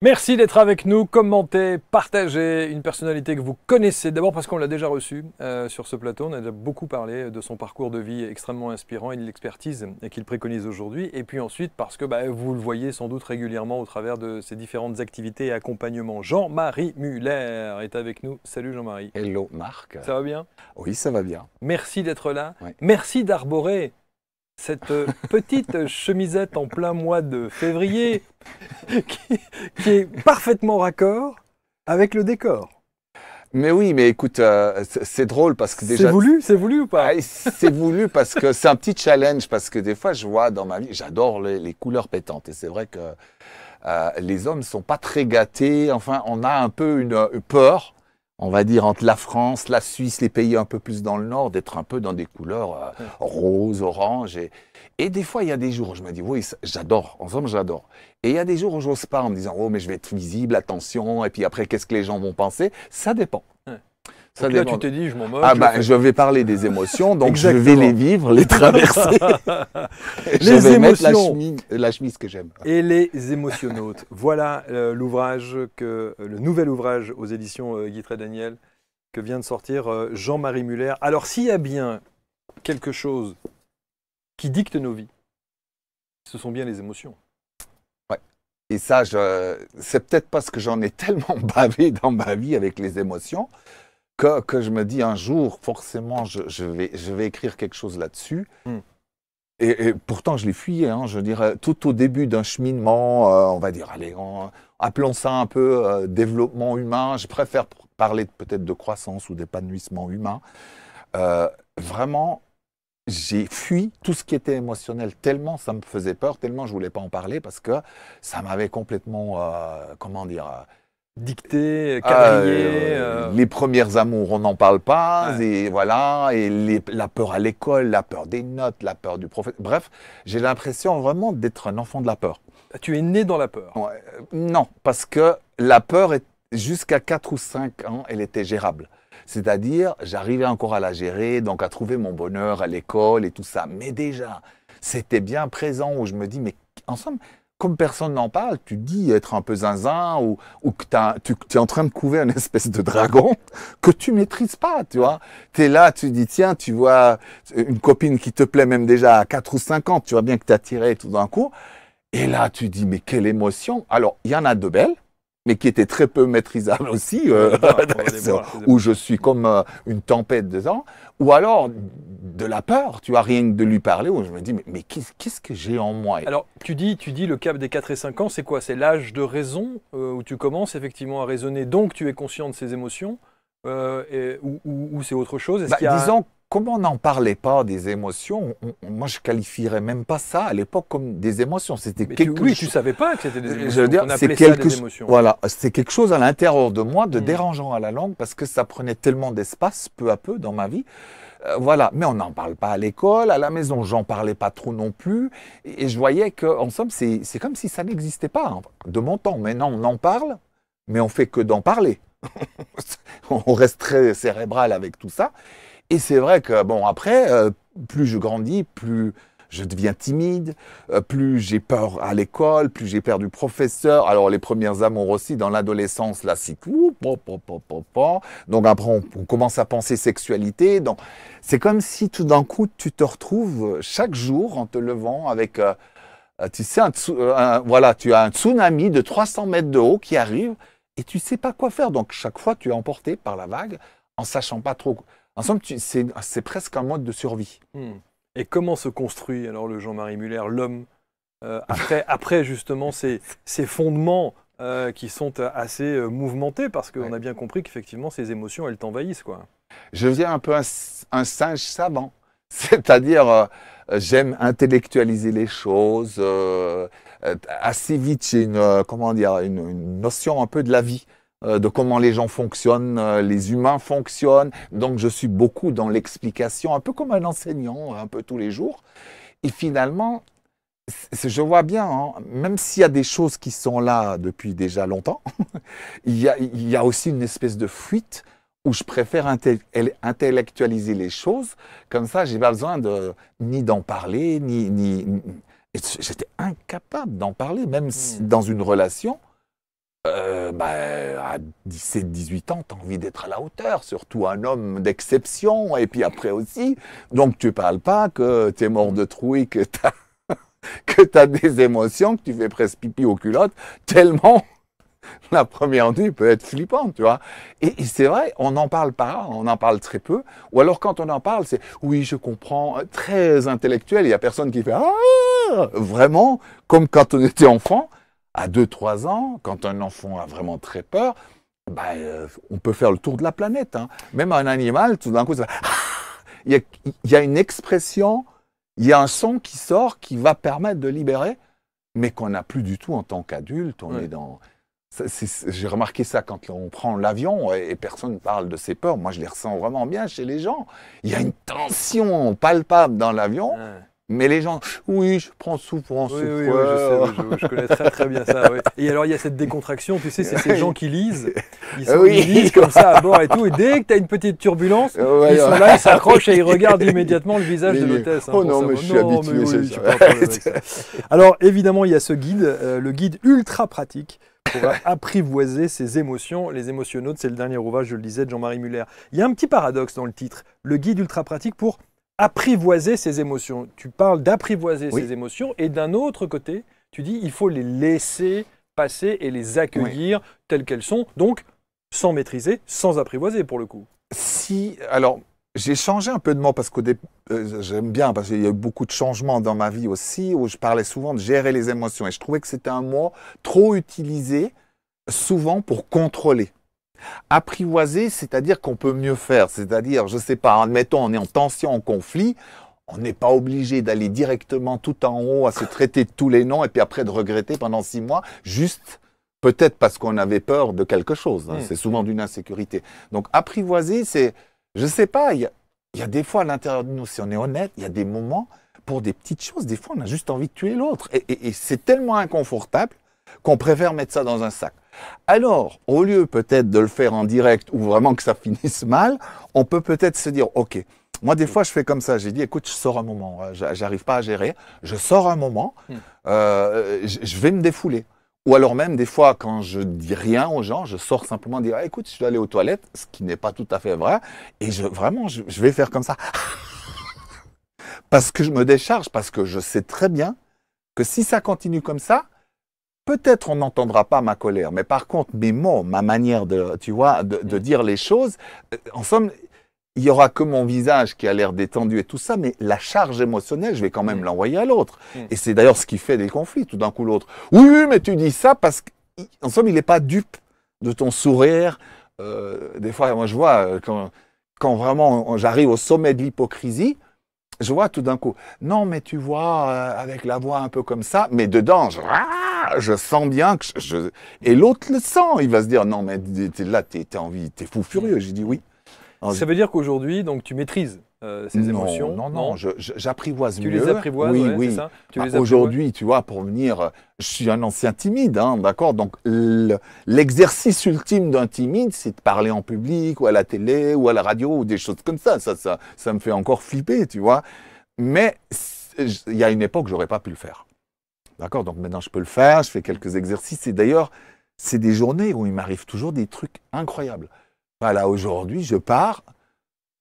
Merci d'être avec nous, commentez, partagez une personnalité que vous connaissez, d'abord parce qu'on l'a déjà reçue euh, sur ce plateau, on a déjà beaucoup parlé de son parcours de vie extrêmement inspirant et de l'expertise qu'il préconise aujourd'hui, et puis ensuite parce que bah, vous le voyez sans doute régulièrement au travers de ses différentes activités et accompagnements. Jean-Marie Muller est avec nous, salut Jean-Marie. Hello Marc. Ça va bien Oui, ça va bien. Merci d'être là, merci d'arborer cette euh, petite chemisette en plein mois de février qui, est parfaitement raccord avec le décor. Mais oui, mais écoute, euh, c'est drôle parce que déjà. C'est voulu, c'est voulu ou pas ah, C'est voulu parce que c'est un petit challenge parce que des fois je vois dans ma vie, j'adore les, couleurs pétantes et c'est vrai que euh, les hommes sont pas très gâtés. Enfin, on a un peu une peur on va dire, entre la France, la Suisse, les pays un peu plus dans le nord, d'être un peu dans des couleurs euh, rose, orange. Et, des fois, il y a des jours où je me dis, oui, j'adore, en somme, j'adore. Et il y a des jours où j'ose pas en me disant, oh, mais je vais être visible, attention, et puis après, qu'est-ce que les gens vont penser Ça dépend tu je Ah bah, je vais parler des émotions, donc je vais les vivre, les traverser. les émotions. la chemise, que j'aime. Et les émotionnautes. voilà euh, l'ouvrage que le nouvel ouvrage aux éditions euh, guy Guitré Daniel que vient de sortir euh, Jean-Marie Muller. Alors s'il y a bien quelque chose qui dicte nos vies, ce sont bien les émotions. Et ça, c'est peut-être parce que j'en ai tellement bavé dans ma vie avec les émotions que, je me dis un jour, forcément, je, vais, écrire quelque chose là-dessus. Hmm. Et, pourtant, je l'ai fuyé, Hein, je dirais, euh, tout au début d'un cheminement, euh, on va dire, allez, appelons ça un peu euh, développement humain. Je préfère parler peut-être de croissance ou d'épanouissement humain. vraiment, j'ai fui tout ce qui était émotionnel tellement ça me faisait peur, tellement je voulais pas en parler parce que ça m'avait complètement, comment dire Dicté, euh, ah, euh, euh. les premières amours, on n'en parle pas. Et voilà, et la peur à l'école, la peur des notes, la peur du professeur. Bref, j'ai l'impression vraiment d'être un enfant de la peur. Ah, tu es né dans la peur Non, parce que la peur, jusqu'à 4 ou 5 ans, elle était gérable. C'est-à-dire, j'arrivais encore à la gérer, donc à trouver mon bonheur à l'école et tout ça. Mais déjà, c'était bien présent où je me dis, mais en somme, comme personne n'en parle, tu dis être un peu zinzin ou, que tu es en train de couver une espèce de dragon que tu maîtrises pas, tu vois. Tu es là, tu dis, tiens, tu vois une copine qui te plaît même déjà à 4 ou 5 ans, tu vois bien que tu tiré tout d'un coup. Et là, tu dis, mais quelle émotion. Alors, il y en a de belles, mais qui était très peu maîtrisable aussi, euh, où je suis comme euh, une tempête dedans, ou alors de la peur, tu as rien de lui parler, où je me dis, mais, qu'est-ce que j'ai en moi Alors, tu dis, tu dis le cap des 4 et 5 ans, c'est quoi C'est l'âge de raison euh, où tu commences effectivement à raisonner, donc tu es conscient de ses émotions, ou, c'est autre chose ce comme on n'en parlait pas des émotions, moi je qualifierais même pas ça à l'époque comme des émotions. C'était quelque chose... Oui, tu savais pas que c'était des euh, émotions. Je veux dire, c'est quelque, voilà, c'est quelque chose à l'intérieur de moi de mm. dérangeant à la langue parce que ça prenait tellement d'espace peu à peu dans ma vie. Euh, voilà, mais on n'en parle pas à l'école, à la maison, j'en parlais pas trop non plus, et, je voyais que, en somme, c'est comme si ça n'existait pas hein, de mon temps. Maintenant, on en parle, mais on fait que d'en parler. on reste très cérébral avec tout ça. Et c'est vrai que, bon, après, euh, plus je grandis, plus je deviens timide, euh, plus j'ai peur à l'école, plus j'ai peur du professeur. Alors les premières amours aussi, dans l'adolescence, là, c'est tout. Donc après, on, commence à penser sexualité. Donc c'est comme si tout d'un coup, tu te retrouves chaque jour en te levant avec, euh, tu sais, un, voilà, tu as un tsunami de 300 mètres de haut qui arrive et tu sais pas quoi faire. Donc chaque fois, tu es emporté par la vague en sachant pas trop. En somme, c'est presque un mode de survie. Hmm. Et comment se construit alors le Jean-Marie Muller, l'homme, euh, après, après justement ces, fondements euh, qui sont assez euh, mouvementés parce qu'on a bien compris qu'effectivement ces émotions, elles t'envahissent. quoi. Je viens un peu un, singe savant. C'est-à-dire, j'aime intellectualiser les choses, assez vite j'ai une, comment dire, une, notion un peu de la vie. Euh, de comment les gens fonctionnent, euh, les humains fonctionnent. Donc je suis beaucoup dans l'explication, un peu comme un enseignant, euh, un peu tous les jours. Et finalement, je vois bien, hein, même s'il y a des choses qui sont là depuis déjà longtemps, il, y a, aussi une espèce de fuite où je préfère intellectualiser les choses. Comme ça, n'ai pas besoin ni d'en parler, ni, ni, J'étais incapable d'en parler, même hmm. dans une relation bah, à 17-18 ans, tu as envie d'être à la hauteur, surtout un homme d'exception, et puis après aussi. Donc tu parles pas que tu es mort de trouille, que tu as, des émotions, que tu fais presque pipi aux culottes, tellement la première nuit peut être flippante, tu vois. Et, c'est vrai, on n'en parle pas, on en parle très peu. Ou alors quand on en parle, c'est oui, je comprends, euh, très intellectuel, il n'y a personne qui fait ah, vraiment, comme quand on était enfant à 2-3 ans, quand un enfant a vraiment très peur, bah, euh, on peut faire le tour de la planète. Hein. Même un animal, tout d'un coup, ah, il, y a, une expression, il y a un son qui sort qui va permettre de libérer, mais qu'on n'a plus du tout en tant qu'adulte. On est dans. J'ai remarqué ça quand on prend l'avion et, personne ne parle de ses peurs. Moi, je les ressens vraiment bien chez les gens. Il y a une tension palpable dans l'avion. Mais les gens, oui, je prends souffrance, oui, oui, oui, je, sais, je, connais très très bien ça. Et alors il y a cette décontraction, tu sais, c'est ces gens qui lisent, euh, ils, lisent comme ça à bord et tout, et dès que tu as une petite turbulence, euh, ils sont là, ils s'accrochent et ils regardent immédiatement le visage de l'hôtesse. Hein, oh non, mais je suis habitué, Alors évidemment, il y a ce guide, euh, le guide ultra pratique pour apprivoiser ses émotions. Les émotionnautes, c'est le dernier ouvrage, je le disais, de Jean-Marie Muller. Il y a un petit paradoxe dans le titre, le guide ultra pratique pour apprivoiser ses émotions. Tu parles d'apprivoiser ses émotions et d'un autre côté, tu dis il faut les laisser passer et les accueillir telles qu'elles sont, donc sans maîtriser, sans apprivoiser pour le coup. Si, alors j'ai changé un peu de mot parce que euh, j'aime bien, parce qu'il y a eu beaucoup de changements dans ma vie aussi, où je parlais souvent de gérer les émotions et je trouvais que c'était un mot trop utilisé souvent pour contrôler. Apprivoiser, c'est-à-dire qu'on peut mieux faire, c'est-à-dire, je sais pas, admettons, on est en tension, en conflit, on n'est pas obligé d'aller directement tout en haut à se traiter de tous les noms et puis après de regretter pendant six mois, juste peut-être parce qu'on avait peur de quelque chose. Hein. Hmm. C'est souvent d'une insécurité. Donc apprivoiser, c'est, je sais pas, il y, a des fois à l'intérieur de nous, si on est honnête, il y a des moments pour des petites choses, des fois on a juste envie de tuer l'autre. et c'est tellement inconfortable qu'on préfère mettre ça dans un sac. Alors, au lieu peut-être de le faire en direct ou vraiment que ça finisse mal, on peut peut-être se dire, OK, moi des fois je fais comme ça, j'ai dit, écoute, je sors un moment, hein. j'arrive pas à gérer, je sors un moment, hmm. euh, je vais me défouler. Ou alors même des fois quand je dis rien aux gens, je sors simplement dire, ah, écoute, je dois aller aux toilettes, ce qui n'est pas tout à fait vrai, et vraiment, je vais faire comme ça. parce que je me décharge, parce que je sais très bien que si ça continue comme ça, Peut-être on n'entendra pas ma colère, mais par contre, mes mots, ma manière de, tu de, mm. dire les choses, euh, en somme, il y aura que mon visage qui a l'air détendu et tout ça, mais la charge émotionnelle, je vais quand même mm. l'envoyer à l'autre. Mm. Et c'est d'ailleurs ce qui fait des conflits, tout d'un coup l'autre. Oui, oui, mais tu dis ça parce qu'en somme, il n'est pas dupe de ton sourire. Euh, des fois, moi, je vois euh, quand vraiment j'arrive au sommet de l'hypocrisie, je vois tout d'un coup, non, mais tu vois, euh, avec la voix un peu comme ça, mais dedans, je, ah, je sens bien que je, Et l'autre le sent, il va se dire, non, mais là, t'es es, es fou furieux. J'ai dit oui. ça veut dire qu'aujourd'hui, donc, tu maîtrises euh, ces non, émotions Non, non, non. j'apprivoise mieux. Tu les apprivoises, oui, oui. Ça bah, Aujourd'hui, tu vois, pour venir, euh, je suis un ancien timide, hein, d'accord Donc, l'exercice ultime d'un timide, c'est de parler en public, ou à la télé, ou à la radio, ou des choses comme ça. Ça, ça, ça me fait encore flipper, tu vois. Mais il y a une époque, j'aurais pas pu le faire. D'accord Donc maintenant, je peux le faire, je fais quelques exercices. Et d'ailleurs, c'est des journées où il m'arrive toujours des trucs incroyables. Voilà, aujourd'hui, je pars,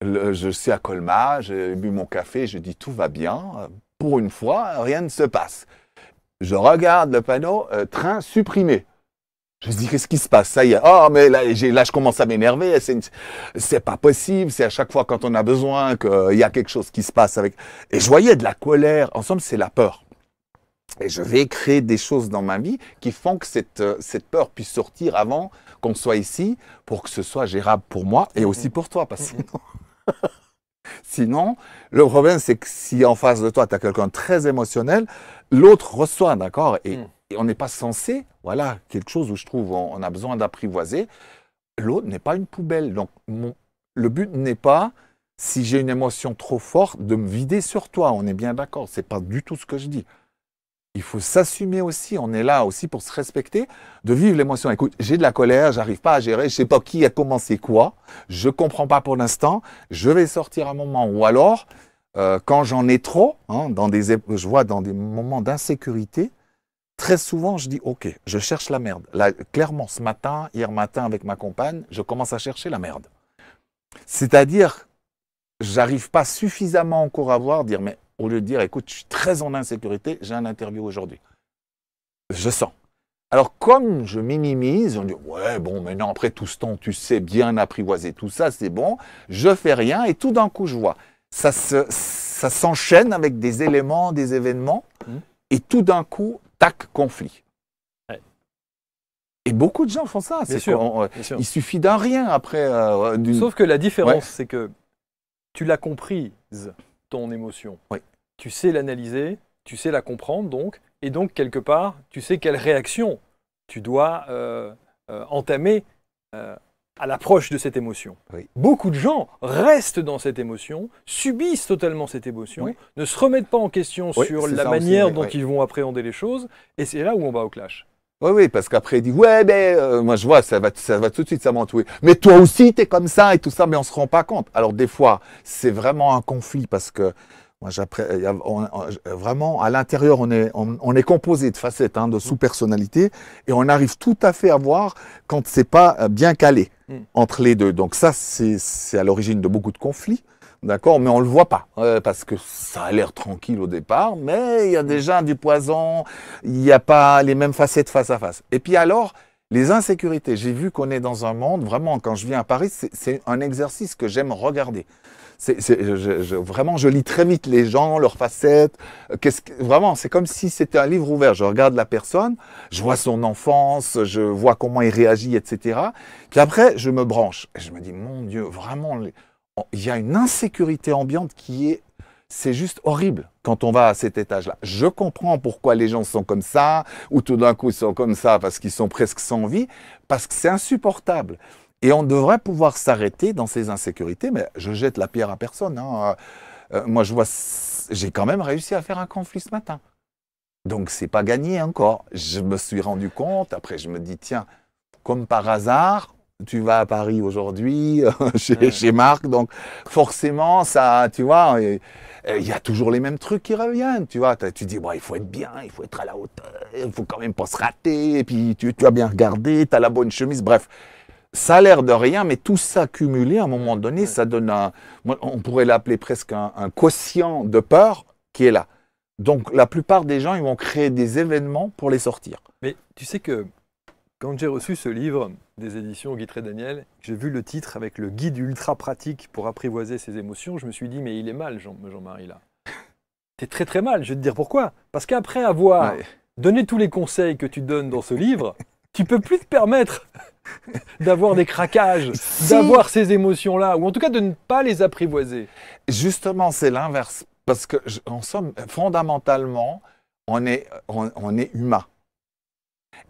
je suis à Colmar, j'ai bu mon café, je dis tout va bien. Pour une fois, rien ne se passe. Je regarde le panneau, euh, train supprimé. Je dis, qu'est-ce qui se passe Ça y est, oh, mais là, je commence à m'énerver, c'est, pas possible, c'est à chaque fois quand on a besoin qu'il y a quelque chose qui se passe avec... Et je voyais de la colère, en somme, c'est la peur. Et je vais créer des choses dans ma vie qui font que cette, euh, cette peur puisse sortir avant qu'on soit ici, pour que ce soit gérable pour moi et aussi pour toi, parce que sinon... Sinon, le problème, c'est que si en face de toi, tu as quelqu'un très émotionnel, l'autre reçoit, d'accord hmm. et, on n'est pas censé, voilà, quelque chose où je trouve on, a besoin d'apprivoiser. L'autre n'est pas une poubelle. Donc, le but n'est pas, si j'ai une émotion trop forte, de me vider sur toi. On est bien d'accord. ce n'est pas du tout ce que je dis il faut s'assumer aussi, on est là aussi pour se respecter, de vivre l'émotion. Écoute, j'ai de la colère, j'arrive pas à gérer, je sais pas qui a commencé quoi, je comprends pas pour l'instant, je vais sortir un moment. Ou alors, euh, quand j'en ai trop, hein, dans des, je vois dans des moments d'insécurité, très souvent je dis, ok, je cherche la merde. Là, clairement, ce matin, hier matin avec ma compagne, je commence à chercher la merde. C'est-à-dire, j'arrive pas suffisamment encore à voir, dire, mais au lieu de dire, écoute, je suis très en insécurité, j'ai un interview aujourd'hui. Je sens. Alors comme je minimise, on dit, ouais, bon, maintenant, après tout ce temps, tu sais bien apprivoiser tout ça, c'est bon, je fais rien, et tout d'un coup, je vois. Ça s'enchaîne avec des éléments, des événements, hmm. et tout d'un coup, tac, conflit. Et beaucoup de gens font ça. c'est sûr, Il suffit d'un rien après. Euh, Sauf que la différence, c'est que tu l'as comprise ton émotion. Tu sais l'analyser, tu sais la comprendre donc, et donc quelque part, tu sais quelle réaction tu dois euh, euh, entamer euh, à l'approche de cette émotion. Beaucoup de gens restent dans cette émotion, subissent totalement cette émotion, ne se remettent pas en question sur la manière dont ils vont appréhender les choses, et c'est là où on va au clash. Oui, oui, parce qu'après, il dit, ouais, ben, moi, je vois, ça va, ça va tout de suite, ça m'entouille. Mais toi aussi, t'es comme ça et tout ça, mais on se rend pas compte. Alors, des fois, c'est vraiment un conflit parce que, moi, j'après vraiment, à l'intérieur, on est, on, est composé de facettes, hein, de mm. sous-personnalités, et on arrive tout à fait à voir quand c'est pas euh, bien calé mm. entre les deux. Donc ça, c'est à l'origine de beaucoup de conflits. D'accord Mais on ne le voit pas, euh, parce que ça a l'air tranquille au départ, mais il y a déjà du poison, il n'y a pas les mêmes facettes face à face. Et puis alors, les insécurités, j'ai vu qu'on est dans un monde, vraiment, quand je viens à Paris, c'est un exercice que j'aime regarder. vraiment, je lis très vite les gens, leurs facettes. Euh, vraiment, c'est comme si c'était un livre ouvert. Je regarde la personne, je vois son enfance, je vois comment il réagit, etc. Puis après, je me branche. Et je me dis, mon Dieu, vraiment, il y a une insécurité ambiante qui est c'est juste horrible quand on va à cet étage-là. Je comprends pourquoi les gens sont comme ça, ou tout d'un coup ils sont comme ça parce qu'ils sont presque sans vie, parce que c'est insupportable. Et on devrait pouvoir s'arrêter dans ces insécurités, mais je jette la pierre à personne. Hein. Euh, moi, j'ai quand même réussi à faire un conflit ce matin. Donc, c'est pas gagné encore. Je me suis rendu compte, après, je me dis, tiens, comme par hasard, tu vas à Paris aujourd'hui euh, chez, Marc, donc forcément, ça, tu vois, il y a toujours les mêmes trucs qui reviennent, tu vois. Tu dis, bon, il faut être bien, il faut être à la hauteur, il faut quand même pas se rater, et puis tu, tu as bien regardé, tu as la bonne chemise, bref. Ça a l'air de rien, mais tout ça cumulé, à un moment donné, ça donne un, on pourrait l'appeler presque un quotient de peur qui est là. Donc la plupart des gens, ils vont créer des événements pour les sortir. Mais tu sais que quand j'ai reçu ce livre, des éditions Guitré Daniel. J'ai vu le titre avec le guide ultra pratique pour apprivoiser ses émotions. Je me suis dit, mais il est mal, Jean-Marie, là. T'es très très mal. Je vais te dire pourquoi. Parce qu'après avoir donné tous les conseils que tu donnes dans ce livre, tu peux plus te permettre d'avoir des craquages, d'avoir ces émotions-là, ou en tout cas de ne pas les apprivoiser. Justement, c'est l'inverse. Parce que, en somme, fondamentalement, on est, on est humain.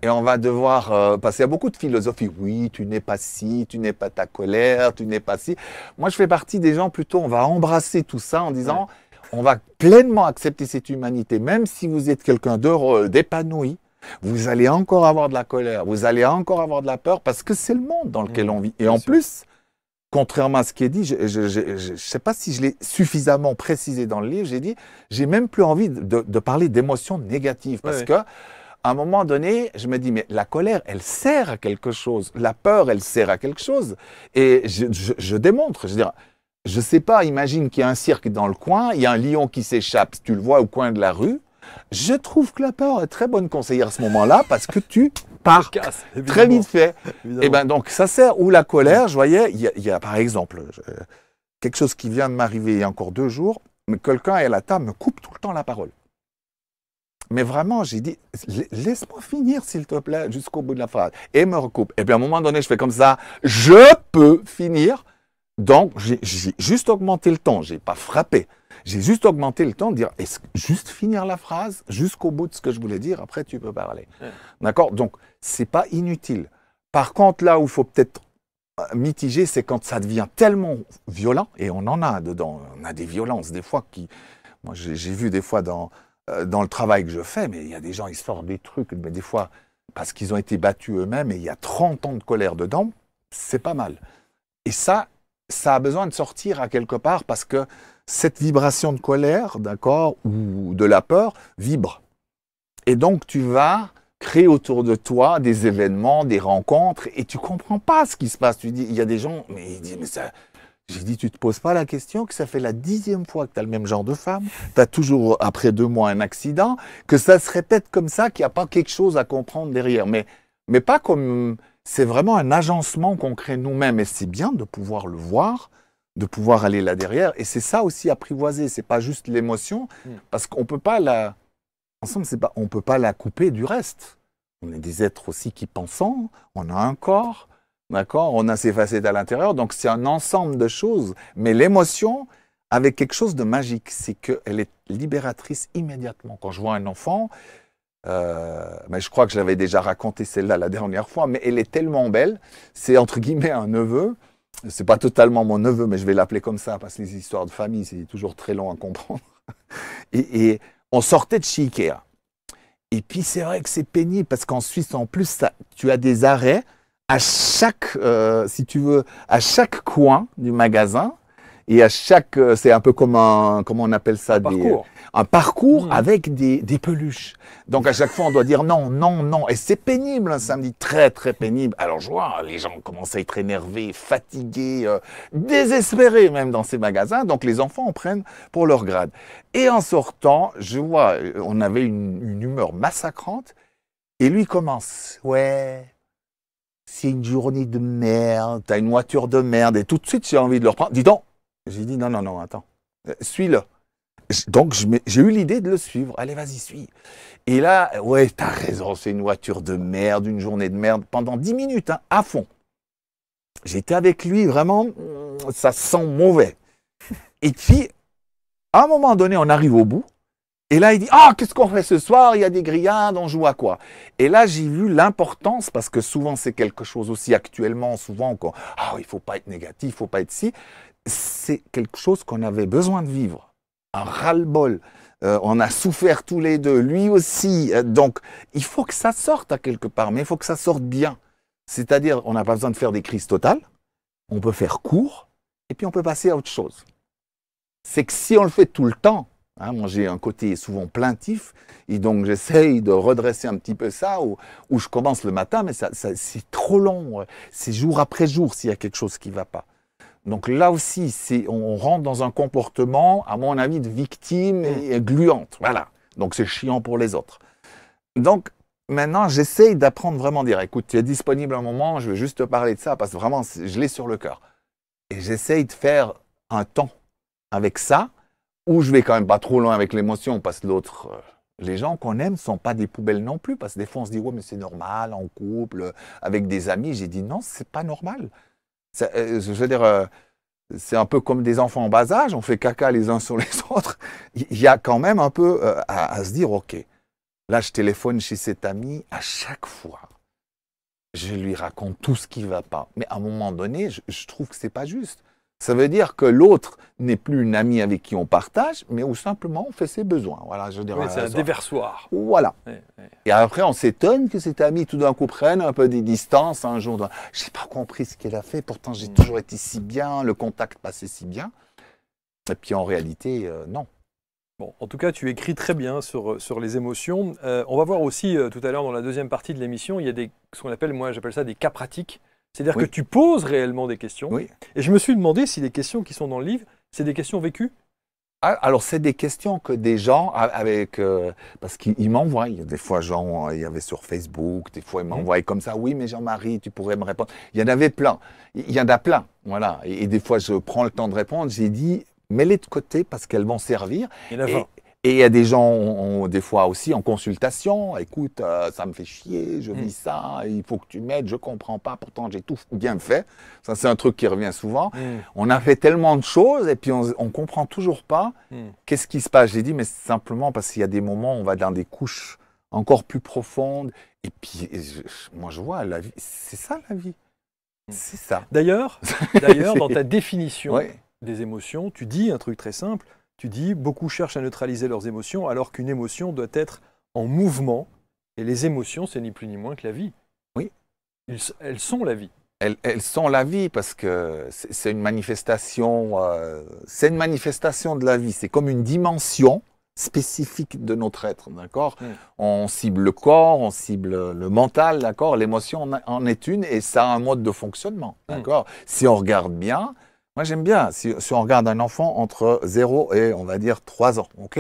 Et on va devoir euh, passer à beaucoup de philosophies. Oui, tu n'es pas ci, tu n'es pas ta colère, tu n'es pas ci. Moi, je fais partie des gens plutôt, on va embrasser tout ça en disant, on va pleinement accepter cette humanité, même si vous êtes quelqu'un d'épanoui. Vous allez encore avoir de la colère, vous allez encore avoir de la peur, parce que c'est le monde dans lequel mmh, on vit. Et en plus, contrairement à ce qui est dit, je ne sais pas si je l'ai suffisamment précisé dans le livre, j'ai dit, j'ai même plus envie de, parler d'émotions négatives, parce que à un moment donné, je me dis, mais la colère, elle sert à quelque chose. La peur, elle sert à quelque chose. Et je, démontre. Je veux dire, je sais pas, imagine qu'il y a un cirque dans le coin, il y a un lion qui s'échappe, tu le vois au coin de la rue. Je trouve que la peur est très bonne conseillère à ce moment-là parce que tu pars très vite fait. Et eh ben donc ça sert ou la colère. Je voyais, il y a, par exemple quelque chose qui vient de m'arriver il y a encore deux jours. mais Quelqu'un à la table me coupe tout le temps la parole. Mais vraiment, j'ai dit, laisse-moi finir, s'il te plaît, jusqu'au bout de la phrase. Et me recoupe. Et puis à un moment donné, je fais comme ça, je peux finir. Donc, j'ai juste augmenté le temps, j'ai pas frappé. J'ai juste augmenté le temps de dire, est juste finir la phrase jusqu'au bout de ce que je voulais dire, après tu peux parler. D'accord Donc, c'est pas inutile. Par contre, là où il faut peut-être mitiger, c'est quand ça devient tellement violent, et on en a dedans, on a des violences des fois qui... Moi, j'ai vu des fois dans, euh, dans le travail que je fais, mais il y a des gens, ils sortent des trucs, mais des fois, parce qu'ils ont été battus eux-mêmes, et il y a 30 ans de colère dedans, c'est pas mal. Et ça, ça a besoin de sortir à quelque part, parce que cette vibration de colère, d'accord, ou de la peur, vibre. Et donc, tu vas créer autour de toi des événements, des rencontres, et tu comprends pas ce qui se passe. Tu dis, il y a des gens, mais ils disent, mais ça, j'ai dit, tu te poses pas la question que ça fait la dixième fois que tu as le même genre de femme, tu as toujours, après deux mois, un accident, que ça se répète comme ça, qu'il n'y a pas quelque chose à comprendre derrière. Mais, pas comme... C'est vraiment un agencement qu'on crée nous-mêmes, et c'est bien de pouvoir le voir, de pouvoir aller là derrière. Et c'est ça aussi apprivoiser, c'est pas juste l'émotion, hmm. parce qu'on peut pas la... Ensemble, c'est pas... peut pas la couper du reste. On est des êtres aussi qui pensons, on a un corps, D'accord On a ses facettes à l'intérieur, donc c'est un ensemble de choses. Mais l'émotion avait quelque chose de magique, c'est qu'elle est libératrice immédiatement. Quand je vois un enfant, euh, mais je crois que j'avais déjà raconté celle-là la dernière fois, mais elle est tellement belle, c'est entre guillemets un neveu. C'est pas totalement mon neveu, mais je vais l'appeler comme ça parce que les histoires de famille, c'est toujours très long à comprendre. Et, on sortait de chez Ikea. Et puis c'est vrai que c'est pénible parce qu'en Suisse, en plus, tu as des arrêts à chaque, euh, si tu veux, à chaque coin du magasin, et à chaque, euh, c'est un peu comme un, comment on appelle ça, un parcours, euh, un parcours mmh. avec des, des, peluches. Donc à chaque fois, on doit dire non, non, non, et c'est pénible un hein, samedi, très très pénible. Alors je vois, les gens commencent à être énervés, fatigués, euh, désespérés même dans ces magasins. Donc les enfants en prennent pour leur grade. Et en sortant, je vois, on avait une, une humeur massacrante. Et lui commence, ouais, c'est une journée de merde, t'as une voiture de merde, et tout de suite j'ai envie de le reprendre. Dis donc J'ai dit non, non, non, attends, euh, suis-le. Donc j'ai eu l'idée de le suivre, allez vas-y, suis. Et là, ouais, t'as raison, c'est une voiture de merde, une journée de merde, pendant 10 minutes, hein, à fond. J'étais avec lui, vraiment, ça sent mauvais. Et puis, à un moment donné, on arrive au bout, et là, il dit, ah, qu'est-ce qu'on fait ce soir Il y a des grillades, on joue à quoi Et là, j'ai vu l'importance, parce que souvent, c'est quelque chose aussi actuellement, souvent, qu'on, ah, il faut pas être négatif, il faut pas être si. C'est quelque chose qu'on avait besoin de vivre. Un ras-le-bol. Euh, on a souffert tous les deux, lui aussi. Euh, donc, il faut que ça sorte à quelque part, mais il faut que ça sorte bien. C'est-à-dire, on n'a pas besoin de faire des crises totales. On peut faire court, et puis on peut passer à autre chose. C'est que si on le fait tout le temps, Hein, moi, j'ai un côté souvent plaintif, et donc j'essaye de redresser un petit peu ça, où je commence le matin, mais c'est trop long, c'est jour après jour s'il y a quelque chose qui ne va pas. Donc là aussi, on rentre dans un comportement, à mon avis, de victime mm. et, gluante. Voilà. Donc c'est chiant pour les autres. Donc maintenant, j'essaye d'apprendre vraiment à dire, écoute, tu es disponible un moment, je veux juste te parler de ça, parce que vraiment, je l'ai sur le cœur. Et j'essaye de faire un temps avec ça, où je vais quand même pas trop loin avec l'émotion parce que l'autre, euh, les gens qu'on aime sont pas des poubelles non plus parce que des fois on se dit ouais mais c'est normal en couple avec des amis. J'ai dit non c'est pas normal. Ça, euh, je veux dire. Euh, c'est un peu comme des enfants en bas âge, on fait caca les uns sur les autres. Il y a quand même un peu à, se dire, OK, là je téléphone chez cet ami à chaque fois. Je lui raconte tout ce qui ne va pas. Mais à un moment donné, je, je trouve que c'est pas juste. Ça veut dire que l'autre n'est plus une amie avec qui on partage, mais où simplement on fait ses besoins. Voilà, je dirais. Euh, c'est un déversoir. Voilà. Et après, on s'étonne que cet ami tout d'un coup prenne un peu des distances un jour. Je n'ai pas compris ce qu'elle a fait. Pourtant, j'ai mm. toujours été si bien, le contact passait si bien. Et puis en réalité, euh, non. Bon, en tout cas, tu écris très bien sur, euh, sur les émotions. on va voir aussi tout à l'heure dans la deuxième partie de l'émission, il y a des, ce qu'on appelle, moi j'appelle ça des cas pratiques. C'est-à-dire que tu poses réellement des questions. Et je me suis demandé si les questions qui sont dans le livre, c'est des questions vécues ah, alors, c'est des questions que des gens avec euh, parce qu'ils m'envoient. Des fois, genre, euh, il y avait sur Facebook, des fois, ils mhm. m'envoient comme ça. Oui, mais Jean-Marie, tu pourrais me répondre. Il y en avait plein. Il y en a plein. Voilà. Et, des fois, je prends le temps de répondre. J'ai dit, mets-les de côté parce qu'elles vont servir. Et il y a des gens, des fois aussi, en consultation, écoute, euh, ça me fait chier, je mm. vis ça, il faut que tu m'aides, je comprends pas, pourtant j'ai tout bien fait. Ça, c'est un truc qui revient souvent. Mm. On a fait tellement de choses et puis on, on comprend toujours pas mm. qu'est-ce qui se passe. J'ai dit, mais simplement parce qu'il y a des moments où on va dans des couches encore plus profondes. Et puis, moi, je vois, la vie, c'est ça la vie. C'est ça. D'ailleurs, d'ailleurs, dans ta définition des émotions, tu dis un truc très simple tu dis, beaucoup cherchent à neutraliser leurs émotions alors qu'une émotion doit être en mouvement. Et les émotions, c'est ni plus ni moins que la vie. Oui. elles sont la vie. Elles, sont la vie parce que c'est une manifestation, euh, c'est une manifestation de la vie. C'est comme une dimension spécifique de notre être, d'accord hmm. On cible le corps, on cible le mental, d'accord L'émotion en, est une et ça a un mode de fonctionnement, hmm. d'accord Si on regarde bien, moi, j'aime bien, si, on regarde un enfant entre 0 et, on va dire, 3 ans, ok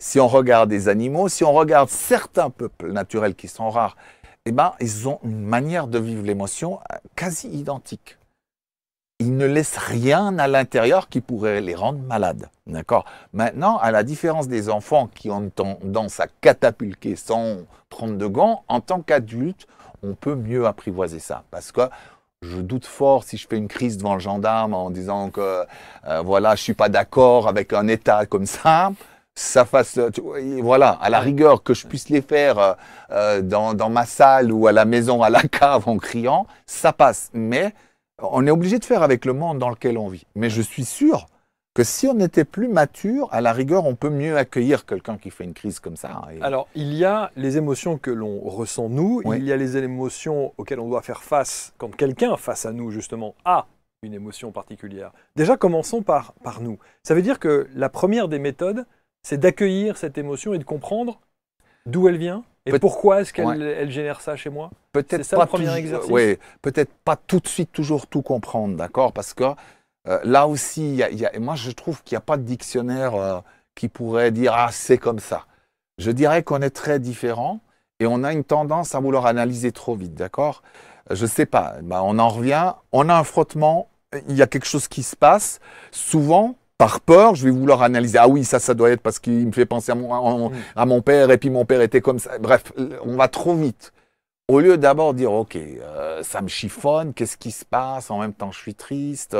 Si on regarde des animaux, si on regarde certains peuples naturels qui sont rares, eh ben, ils ont une manière de vivre l'émotion euh, quasi identique. Ils ne laissent rien à l'intérieur qui pourrait les rendre malades, d'accord Maintenant, à la différence des enfants qui ont tendance à catapulquer sans prendre de gants, en tant qu'adulte, on peut mieux apprivoiser ça, parce que je doute fort si je fais une crise devant le gendarme en disant que euh, voilà, je suis pas d'accord avec un État comme ça. Ça fasse, voilà, à la rigueur que je puisse les faire euh, euh, dans, dans, ma salle ou à la maison, à la cave en criant, ça passe. Mais on est obligé de faire avec le monde dans lequel on vit. Mais je suis sûr que si on n'était plus mature, à la rigueur, on peut mieux accueillir quelqu'un qui fait une crise comme ça. Hein, Alors, il y a les émotions que l'on ressent nous, il y a les émotions auxquelles on doit faire face quand quelqu'un face à nous, justement, a une émotion particulière. Déjà, commençons par, par nous. Ça veut dire que la première des méthodes, c'est d'accueillir cette émotion et de comprendre d'où elle vient et pourquoi est-ce qu'elle génère ça chez moi Peut-être pas le premier exercice. Oui, peut-être pas tout de suite toujours tout comprendre, d'accord Parce que euh, là aussi, moi je trouve qu'il n'y a pas de dictionnaire euh, qui pourrait dire ah c'est comme ça. Je dirais qu'on est très différent et on a une tendance à vouloir analyser trop vite, d'accord Je sais pas. Bah, on en revient. On a un frottement. Il y a quelque chose qui se passe. Souvent, par peur, je vais vouloir analyser. Ah oui, ça, ça doit être parce qu'il me fait penser à mon, à, mon, mm. père, et puis mon père était comme ça. Bref, on va trop vite. Au lieu d'abord dire, OK, euh, ça me chiffonne, qu'est-ce qui se passe En même temps, je suis triste.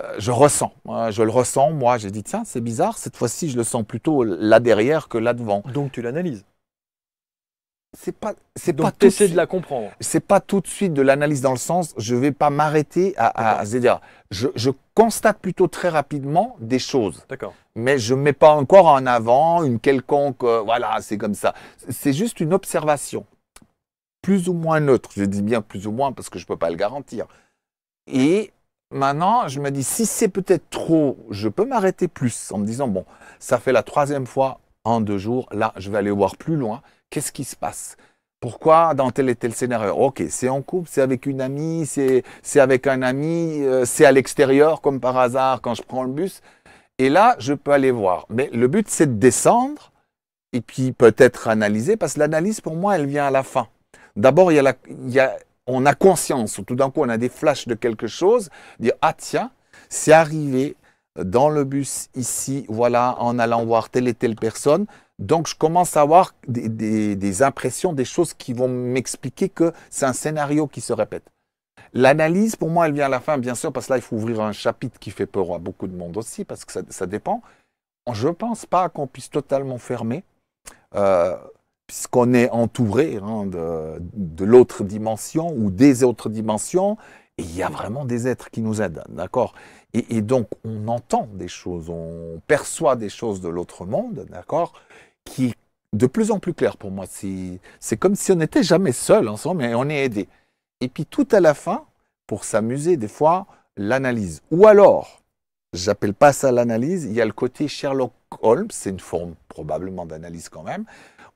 Euh, je ressens. Hein, je le ressens, moi, j'ai dit, tiens, c'est bizarre, cette fois-ci, je le sens plutôt là derrière que là devant. Donc tu l'analyses c'est pas c'est pas tout de, la comprendre c'est pas tout de suite de l'analyse dans le sens je vais pas m'arrêter à, à dire je, constate plutôt très rapidement des choses d'accord mais je mets pas encore en avant une quelconque euh, voilà c'est comme ça c'est juste une observation plus ou moins neutre je dis bien plus ou moins parce que je peux pas le garantir et Maintenant, je me dis, si c'est peut-être trop, je peux m'arrêter plus en me disant, bon, ça fait la troisième fois en deux jours, là, je vais aller voir plus loin. Qu'est-ce qui se passe pourquoi dans tel et tel scénario Ok, c'est en couple, c'est avec une amie, c'est avec un ami, euh, c'est à l'extérieur comme par hasard quand je prends le bus. Et là, je peux aller voir. Mais le but, c'est de descendre et puis peut-être analyser, parce que l'analyse, pour moi, elle vient à la fin. D'abord, il, il y a on a conscience, ou tout d'un coup on a des flashs de quelque chose, dire ah tiens, c'est arrivé dans le bus ici, voilà, en allant voir telle et telle personne. Donc je commence à avoir des, impressions, des choses qui vont m'expliquer que c'est un scénario qui se répète. L'analyse, pour moi, elle vient à la fin, bien sûr, parce que là, il faut ouvrir un chapitre qui fait peur à beaucoup de monde aussi, parce que ça, dépend. Je ne pense pas qu'on puisse totalement fermer. Euh, puisqu'on est entouré hein, de, l'autre dimension ou des autres dimensions, et il y a vraiment des êtres qui nous aident, d'accord et, donc, on entend des choses, on perçoit des choses de l'autre monde, d'accord Qui est de plus en plus clair pour moi. C'est comme si on n'était jamais seul ensemble, mais on est aidé. Et puis, tout à la fin, pour s'amuser, des fois, l'analyse. Ou alors, j'appelle pas ça l'analyse, il y a le côté Sherlock Holmes, c'est une forme probablement d'analyse quand même,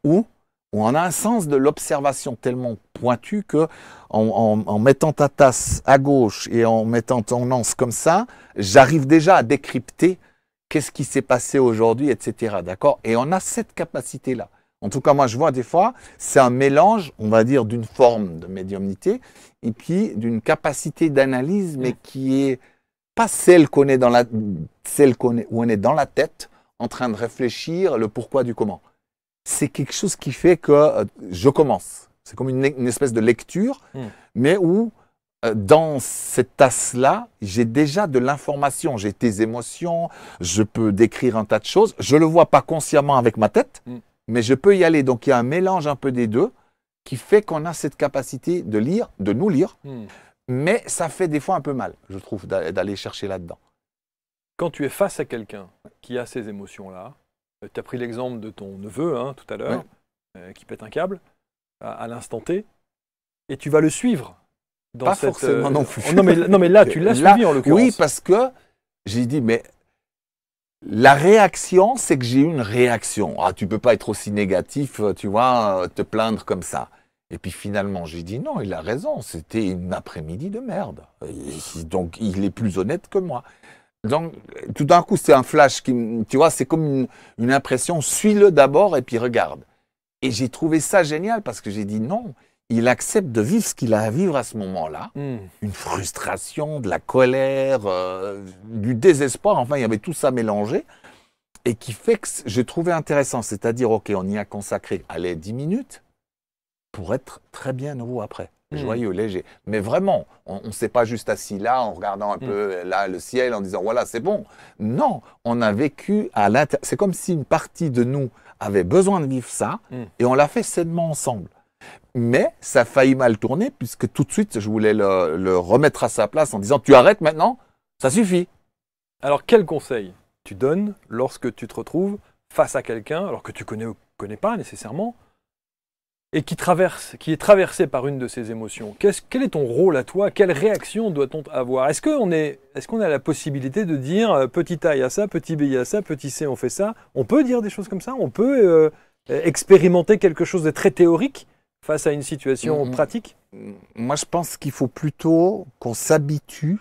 ou on a un sens de l'observation tellement pointu que en, mettant ta tasse à gauche et en mettant ton lance comme ça, j'arrive déjà à décrypter qu'est-ce qui s'est passé aujourd'hui, etc. D'accord Et on a cette capacité-là. En tout cas, moi, je vois des fois, c'est un mélange, on va dire, d'une forme de médiumnité et puis d'une capacité d'analyse, mais qui est pas celle qu'on dans où on est dans la tête, en train de réfléchir le pourquoi du comment c'est quelque chose qui fait que euh, je commence. C'est comme une, espèce de lecture, hmm. mais où euh, dans cette tasse-là, j'ai déjà de l'information, j'ai tes émotions, je peux décrire un tas de choses. Je ne le vois pas consciemment avec ma tête, hmm. mais je peux y aller. Donc il y a un mélange un peu des deux qui fait qu'on a cette capacité de lire, de nous lire, hmm. mais ça fait des fois un peu mal, je trouve, d'aller chercher là-dedans. Quand tu es face à quelqu'un qui a ces émotions-là, euh, tu as pris l'exemple de ton neveu hein, tout à l'heure, euh, qui pète un câble à, l'instant T, et tu vas le suivre. Dans cette, euh, oh, non mais, là, tu l'as suivi en l'occurrence. Oui, parce que j'ai dit, mais la réaction, c'est que j'ai eu une réaction. Ah, tu peux pas être aussi négatif, tu vois, te plaindre comme ça. Et puis finalement, j'ai dit non, il a raison, c'était une après-midi de merde. donc il est plus honnête que moi. Donc, tout d'un coup, c'est un flash qui, tu vois, c'est comme une, impression, suis-le d'abord et puis regarde. Et j'ai trouvé ça génial parce que j'ai dit non, il accepte de vivre ce qu'il a à vivre à ce moment-là. Hmm. Une frustration, de la colère, euh, du désespoir, enfin, il y avait tout ça mélangé. Et qui fait que j'ai trouvé intéressant, c'est-à-dire, OK, on y a consacré, allez, 10 minutes pour être très bien nouveau après. Mmh. joyeux, léger. Mais vraiment, on ne s'est pas juste assis là en regardant un mmh. peu euh, là le ciel en disant voilà, c'est bon. Non, on a vécu à l'intérieur. C'est comme si une partie de nous avait besoin de vivre ça mmh. et on l'a fait sainement ensemble. Mais ça a failli mal tourner puisque tout de suite, je voulais le, remettre à sa place en disant tu arrêtes maintenant, ça suffit. Alors quel conseil tu donnes lorsque tu te retrouves face à quelqu'un alors que tu connais connais pas nécessairement et qui, traverse, qui est traversé par une de ces émotions, est quel est ton rôle à toi Quelle réaction doit-on avoir Est-ce qu'on est, est qu'on a la possibilité de dire euh, petit A, il y a ça, petit B, il y a ça, petit C, on fait ça On peut dire des choses comme ça On peut euh, expérimenter quelque chose de très théorique face à une situation mm-hmm. pratique mm-hmm. Moi, je pense qu'il faut plutôt qu'on s'habitue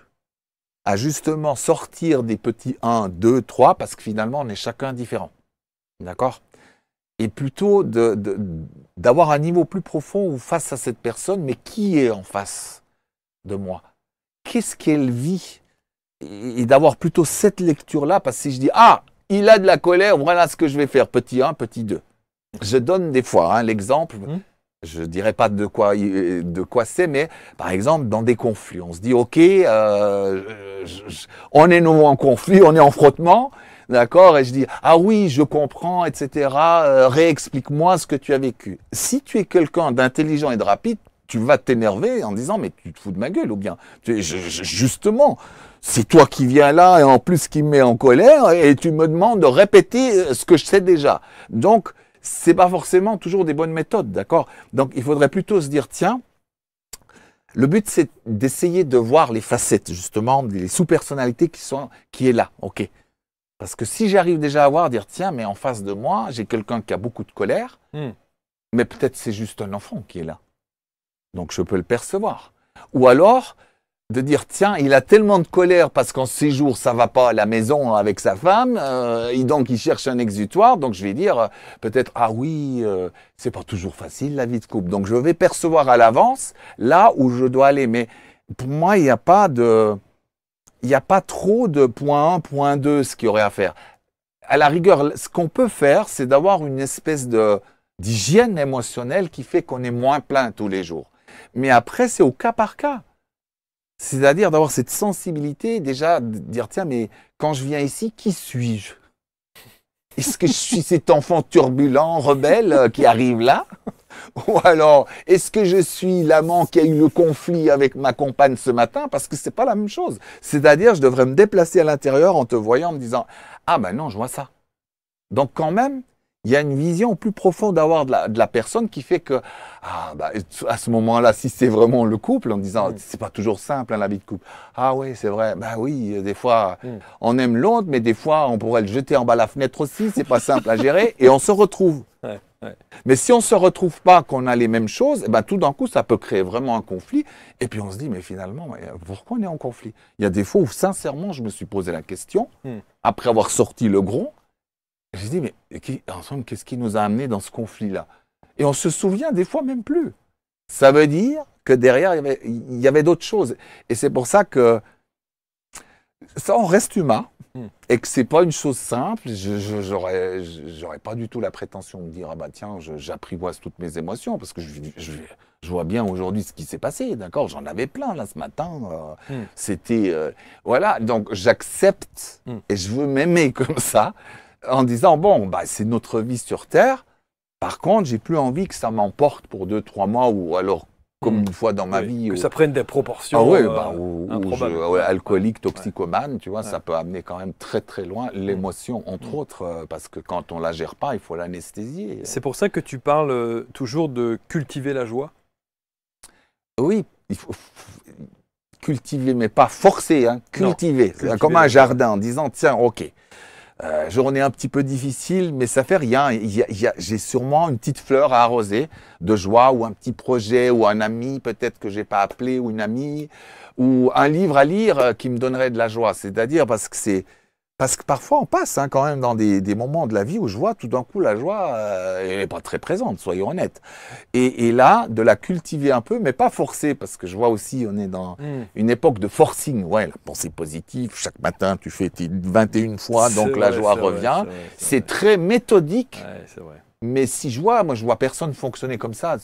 à justement sortir des petits 1, 2, 3, parce que finalement, on est chacun différent. D'accord et plutôt d'avoir un niveau plus profond face à cette personne, mais qui est en face de moi Qu'est-ce qu'elle vit Et, d'avoir plutôt cette lecture-là, parce que si je dis, ah, il a de la colère, voilà ce que je vais faire, petit 1, petit 2. Je donne des fois hein, l'exemple, hum. je ne dirais pas de quoi, euh, de quoi c'est, mais par exemple, dans des conflits, on se dit, OK, euh, on est en conflit, on est en frottement, D'accord Et je dis, ah oui, je comprends, etc. Euh, réexplique-moi ce que tu as vécu. Si tu es quelqu'un d'intelligent et de rapide, tu vas t'énerver en disant, mais tu te fous de ma gueule, ou bien, justement, c'est toi qui viens là et en plus qui me met en colère et tu me demandes de répéter euh, ce que je sais déjà. Donc, c'est pas forcément toujours des bonnes méthodes, d'accord Donc, il faudrait plutôt se dire, tiens, le but, c'est d'essayer de voir les facettes, justement, les sous-personnalités qui sont, qui est là, ok parce que si j'arrive déjà à voir, dire tiens, mais en face de moi, j'ai quelqu'un qui a beaucoup de colère, hmm. mais peut-être c'est juste un enfant qui est là. Donc je peux le percevoir. Ou alors de dire tiens, il a tellement de colère parce qu'en six jours ça va pas à la maison avec sa femme, euh, et donc il cherche un exutoire. Donc je vais dire euh, peut-être ah oui, euh, c'est pas toujours facile la vie de couple. Donc je vais percevoir à l'avance là où je dois aller. Mais pour moi, il n'y a pas de il n'y a pas trop de point 1, point 2, ce qu'il y aurait à faire. À la rigueur, ce qu'on peut faire, c'est d'avoir une espèce de d'hygiène émotionnelle qui fait qu'on est moins plein tous les jours. Mais après, c'est au cas par cas. C'est-à-dire d'avoir cette sensibilité, déjà, de dire, tiens, mais quand je viens ici, qui suis-je Est-ce que je suis cet enfant turbulent, rebelle euh, qui arrive là Ou alors, est-ce que je suis l'amant qui a eu le conflit avec ma compagne ce matin Parce que ce n'est pas la même chose. C'est-à-dire, je devrais me déplacer à l'intérieur en te voyant, en me disant Ah ben non, je vois ça. Donc quand même, il y a une vision plus profonde d'avoir de la, de la personne qui fait que, ah, bah, à ce moment-là, si c'est vraiment le couple, en disant, mm. c'est pas toujours simple, un hein, la vie de couple. Ah oui, c'est vrai. Bah oui, euh, des fois, mm. on aime l'autre, mais des fois, on pourrait le jeter en bas la fenêtre aussi. C'est pas simple à gérer. Et on se retrouve. Mais si on ne se retrouve pas, qu'on a les mêmes choses, eh ben tout d'un coup, ça peut créer vraiment un conflit. Et puis on se dit, mais finalement, pourquoi on est en conflit Il y a des fois où, sincèrement, je me suis posé la question, hmm. après avoir sorti le gros, j'ai dit, mais qui, ensemble, qu'est-ce qui nous a amené dans ce conflit-là Et on se souvient des fois même plus. Ça veut dire que derrière, il y avait, avait d'autres choses. Et c'est pour ça que ça, on reste humain. Hmm. Et que c'est pas une chose simple, j'aurais j'aurais pas du tout la prétention de dire ah bah tiens j'apprivoise toutes mes émotions parce que je, je vois bien aujourd'hui ce qui s'est passé, d'accord J'en avais plein là ce matin, euh, hmm. c'était euh, voilà donc j'accepte hmm. et je veux m'aimer comme ça en disant bon bah c'est notre vie sur terre. Par contre j'ai plus envie que ça m'emporte pour deux trois mois ou alors comme mm. une fois dans ma vie. Que ça prenne des proportions. Ah oui, euh, bah, ou alcoolique, toxicomane, tu vois, ça peut amener quand même très très loin mm. l'émotion, entre mm. autres, euh, parce que quand on la gère pas, il faut l'anesthésier. C'est pour ça que tu parles euh, toujours de cultiver la joie Oui, il faut cultiver, mais pas forcer, hein, cultiver. comme un jardin en disant, tiens, ok, euh, journée un petit peu difficile, mais ça fait rien. J'ai sûrement une petite fleur à arroser de joie ou un petit projet ou un ami peut-être que j'ai pas appelé ou une amie ou un livre à lire qui me donnerait de la joie. C'est-à-dire parce que c'est parce que parfois, on passe hein, quand même dans des, moments de la vie où je vois tout d'un coup la joie, euh, elle n'est pas très présente, soyons honnêtes. Et, là, de la cultiver un peu, mais pas forcer, parce que je vois aussi, on est dans hmm. une époque de forcing. Ouais, la pensée positive, chaque matin, tu fais 21 fois, donc la joie revient. C'est très méthodique. Mais si je vois, moi, je vois personne fonctionner comme ça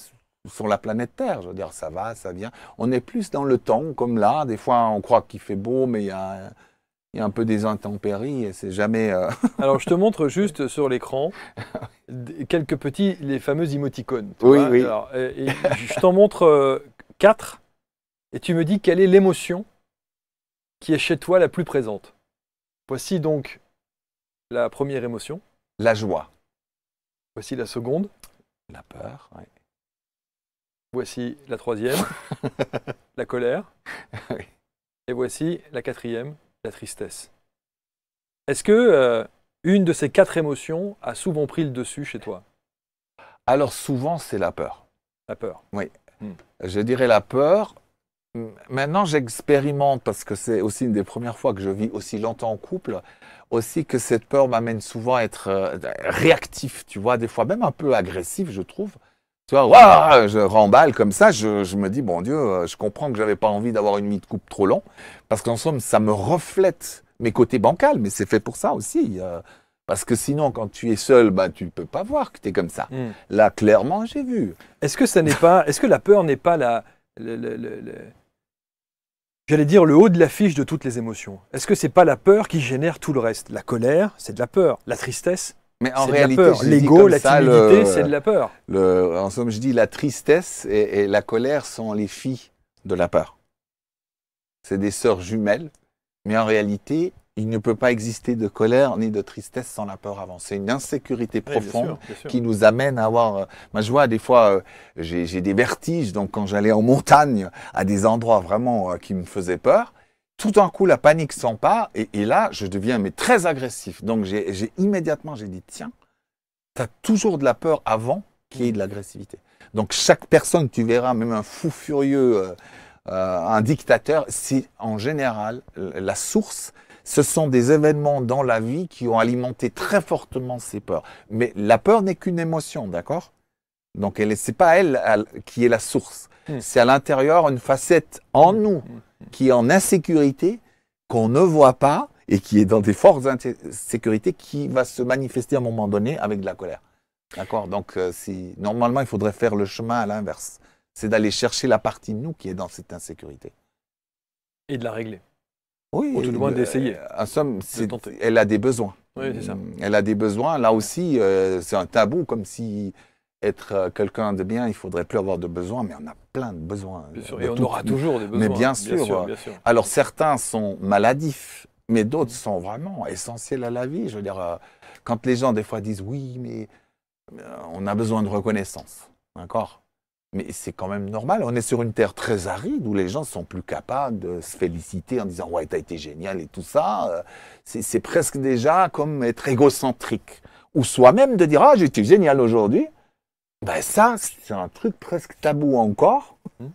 sur la planète Terre. Je veux dire, ça va, ça vient. On est plus dans le temps, comme là. Des fois, on croit qu'il fait beau, mais il y a il y a un peu des intempéries et c'est jamais. Euh, Alors, je te montre juste sur l'écran quelques petits, les fameux emoticons. Oui, oui. je t'en montre euh, quatre et tu me dis quelle est l'émotion qui est chez toi la plus présente. Voici donc la première émotion. La joie. Voici la seconde. La peur. Voici la troisième. la colère. Et voici la quatrième, la tristesse. Est-ce que euh, une de ces quatre émotions a souvent pris le dessus chez toi Alors souvent, c'est la peur. La peur. Oui. Hmm. Je dirais la peur. Maintenant, j'expérimente parce que c'est aussi une des premières fois que je vis aussi longtemps en couple, aussi que cette peur m'amène souvent à être euh, réactif, tu vois, des fois même un peu agressif, je trouve. Tu vois, je remballe comme ça, je, me dis, bon Dieu, euh, je comprends que j'avais pas envie d'avoir une mi de coupe trop long, parce qu'en somme, ça me reflète mes côtés bancals, mais c'est fait pour ça aussi. Euh, parce que sinon, quand tu es seul, bah, tu ne peux pas voir que tu es comme ça. Hmm. Là, clairement, j'ai vu. Est-ce que ça n'est pas, est-ce que la peur n'est pas la, le, j'allais dire le haut de l'affiche de toutes les émotions Est-ce que c'est pas la peur qui génère tout le reste La colère, c'est de la peur. La tristesse, mais en réalité, l'ego, la timidité, c'est de la peur. en somme, je dis la tristesse et, la colère sont les filles de la peur. C'est des sœurs jumelles, mais en réalité, il ne peut pas exister de colère ni de tristesse sans la peur avant. C'est une insécurité profonde qui nous amène à avoir. Euh, moi, je vois des fois, euh, j'ai des vertiges. Donc, quand j'allais en montagne, à des endroits vraiment euh, qui me faisaient peur, tout d'un coup, la panique s'empare et, et, là, je deviens très agressif. Donc, j'ai immédiatement, j'ai dit, tiens, tu as toujours de la peur avant qu'il y ait de l'agressivité. Donc, chaque personne, tu verras, même un fou furieux, euh, euh, un dictateur, c'est en général, la source, ce sont des événements dans la vie qui ont alimenté très fortement ces peurs. Mais la peur n'est qu'une émotion, d'accord Donc, ce n'est pas elle, qui est la source. Hmm. C'est à l'intérieur une facette en hmm. nous. Hmm qui est en insécurité, qu'on ne voit pas et qui est dans des fortes insécurités qui va se manifester à un moment donné avec de la colère. D'accord Donc, euh, si, normalement, il faudrait faire le chemin à l'inverse. C'est d'aller chercher la partie de nous qui est dans cette insécurité. Et de la régler. Oui. Ou tout le moins euh, d'essayer. En somme, elle a des besoins. Oui, c'est ça. Elle a des besoins. Là aussi, euh, c'est un tabou, comme si être euh, quelqu'un de bien, il faudrait plus avoir de besoins, mais on a plein de besoins. on aura toujours des besoins. Mais euh, bien sûr. Alors certains sont maladifs, mais d'autres sont vraiment essentiels à la vie. Je veux dire, euh, quand les gens des fois disent oui, mais on a besoin de reconnaissance, d'accord mais c'est quand même normal. On est sur une terre très aride où les gens sont plus capables de se féliciter en disant ouais t'as été génial et tout ça. C'est presque déjà comme être égocentrique ou soi-même de dire ah j'étais génial aujourd'hui ben ça, c'est un truc presque tabou encore,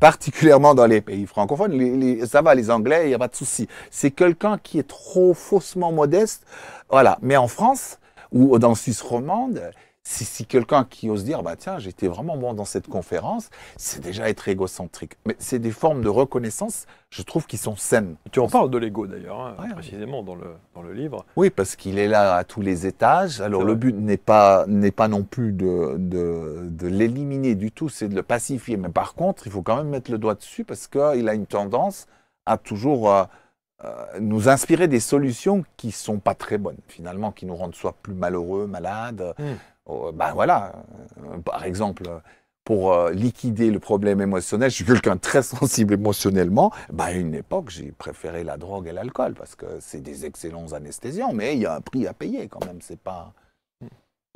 particulièrement dans les pays francophones. Les, ça va, les Anglais, il n'y a pas de souci. C'est quelqu'un qui est trop faussement modeste. Voilà. Mais en France, ou dans Suisse romande, si, quelqu'un qui ose dire, bah tiens, j'étais vraiment bon dans cette conférence, c'est déjà être égocentrique. Mais c'est des formes de reconnaissance, je trouve, qui sont saines. Tu en parles de l'ego d'ailleurs, hein, précisément dans, le, dans le livre. Oui, parce qu'il est là à tous les étages. Alors le but n'est pas, n'est pas non plus de, de, l'éliminer du tout, c'est de le pacifier. Mais par contre, il faut quand même mettre le doigt dessus parce qu'il a une tendance à toujours... Euh, euh, nous inspirer des solutions qui sont pas très bonnes, finalement, qui nous rendent soit plus malheureux, malades, hmm ben voilà, euh, par exemple, pour euh, liquider le problème émotionnel, je suis quelqu'un très sensible émotionnellement, ben à une époque, j'ai préféré la drogue et l'alcool, parce que c'est des excellents anesthésiants, mais il y a un prix à payer quand même, c'est pas... Hmm.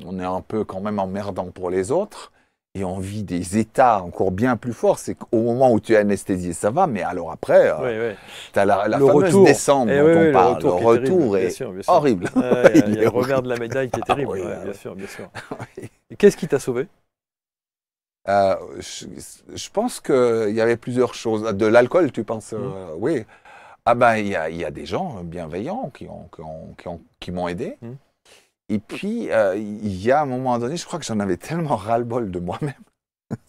On est un peu quand même emmerdant pour les autres, et on vit des états encore bien plus forts. C'est qu'au moment où tu es anesthésié, ça va, mais alors après, euh, tu as la, fameuse retour. Eh dont on parle. retour, est, horrible. il y a, le revers de la médaille qui est terrible, bien sûr. Bien sûr. Qu'est-ce qui t'a sauvé euh, je, pense qu'il y avait plusieurs choses. De l'alcool, tu penses mmh. euh, Oui. Ah ben, il y, a des gens bienveillants qui m'ont aidé. Mmh. Et puis, euh, il y a un moment donné, je crois que j'en avais tellement ras-le-bol de moi-même.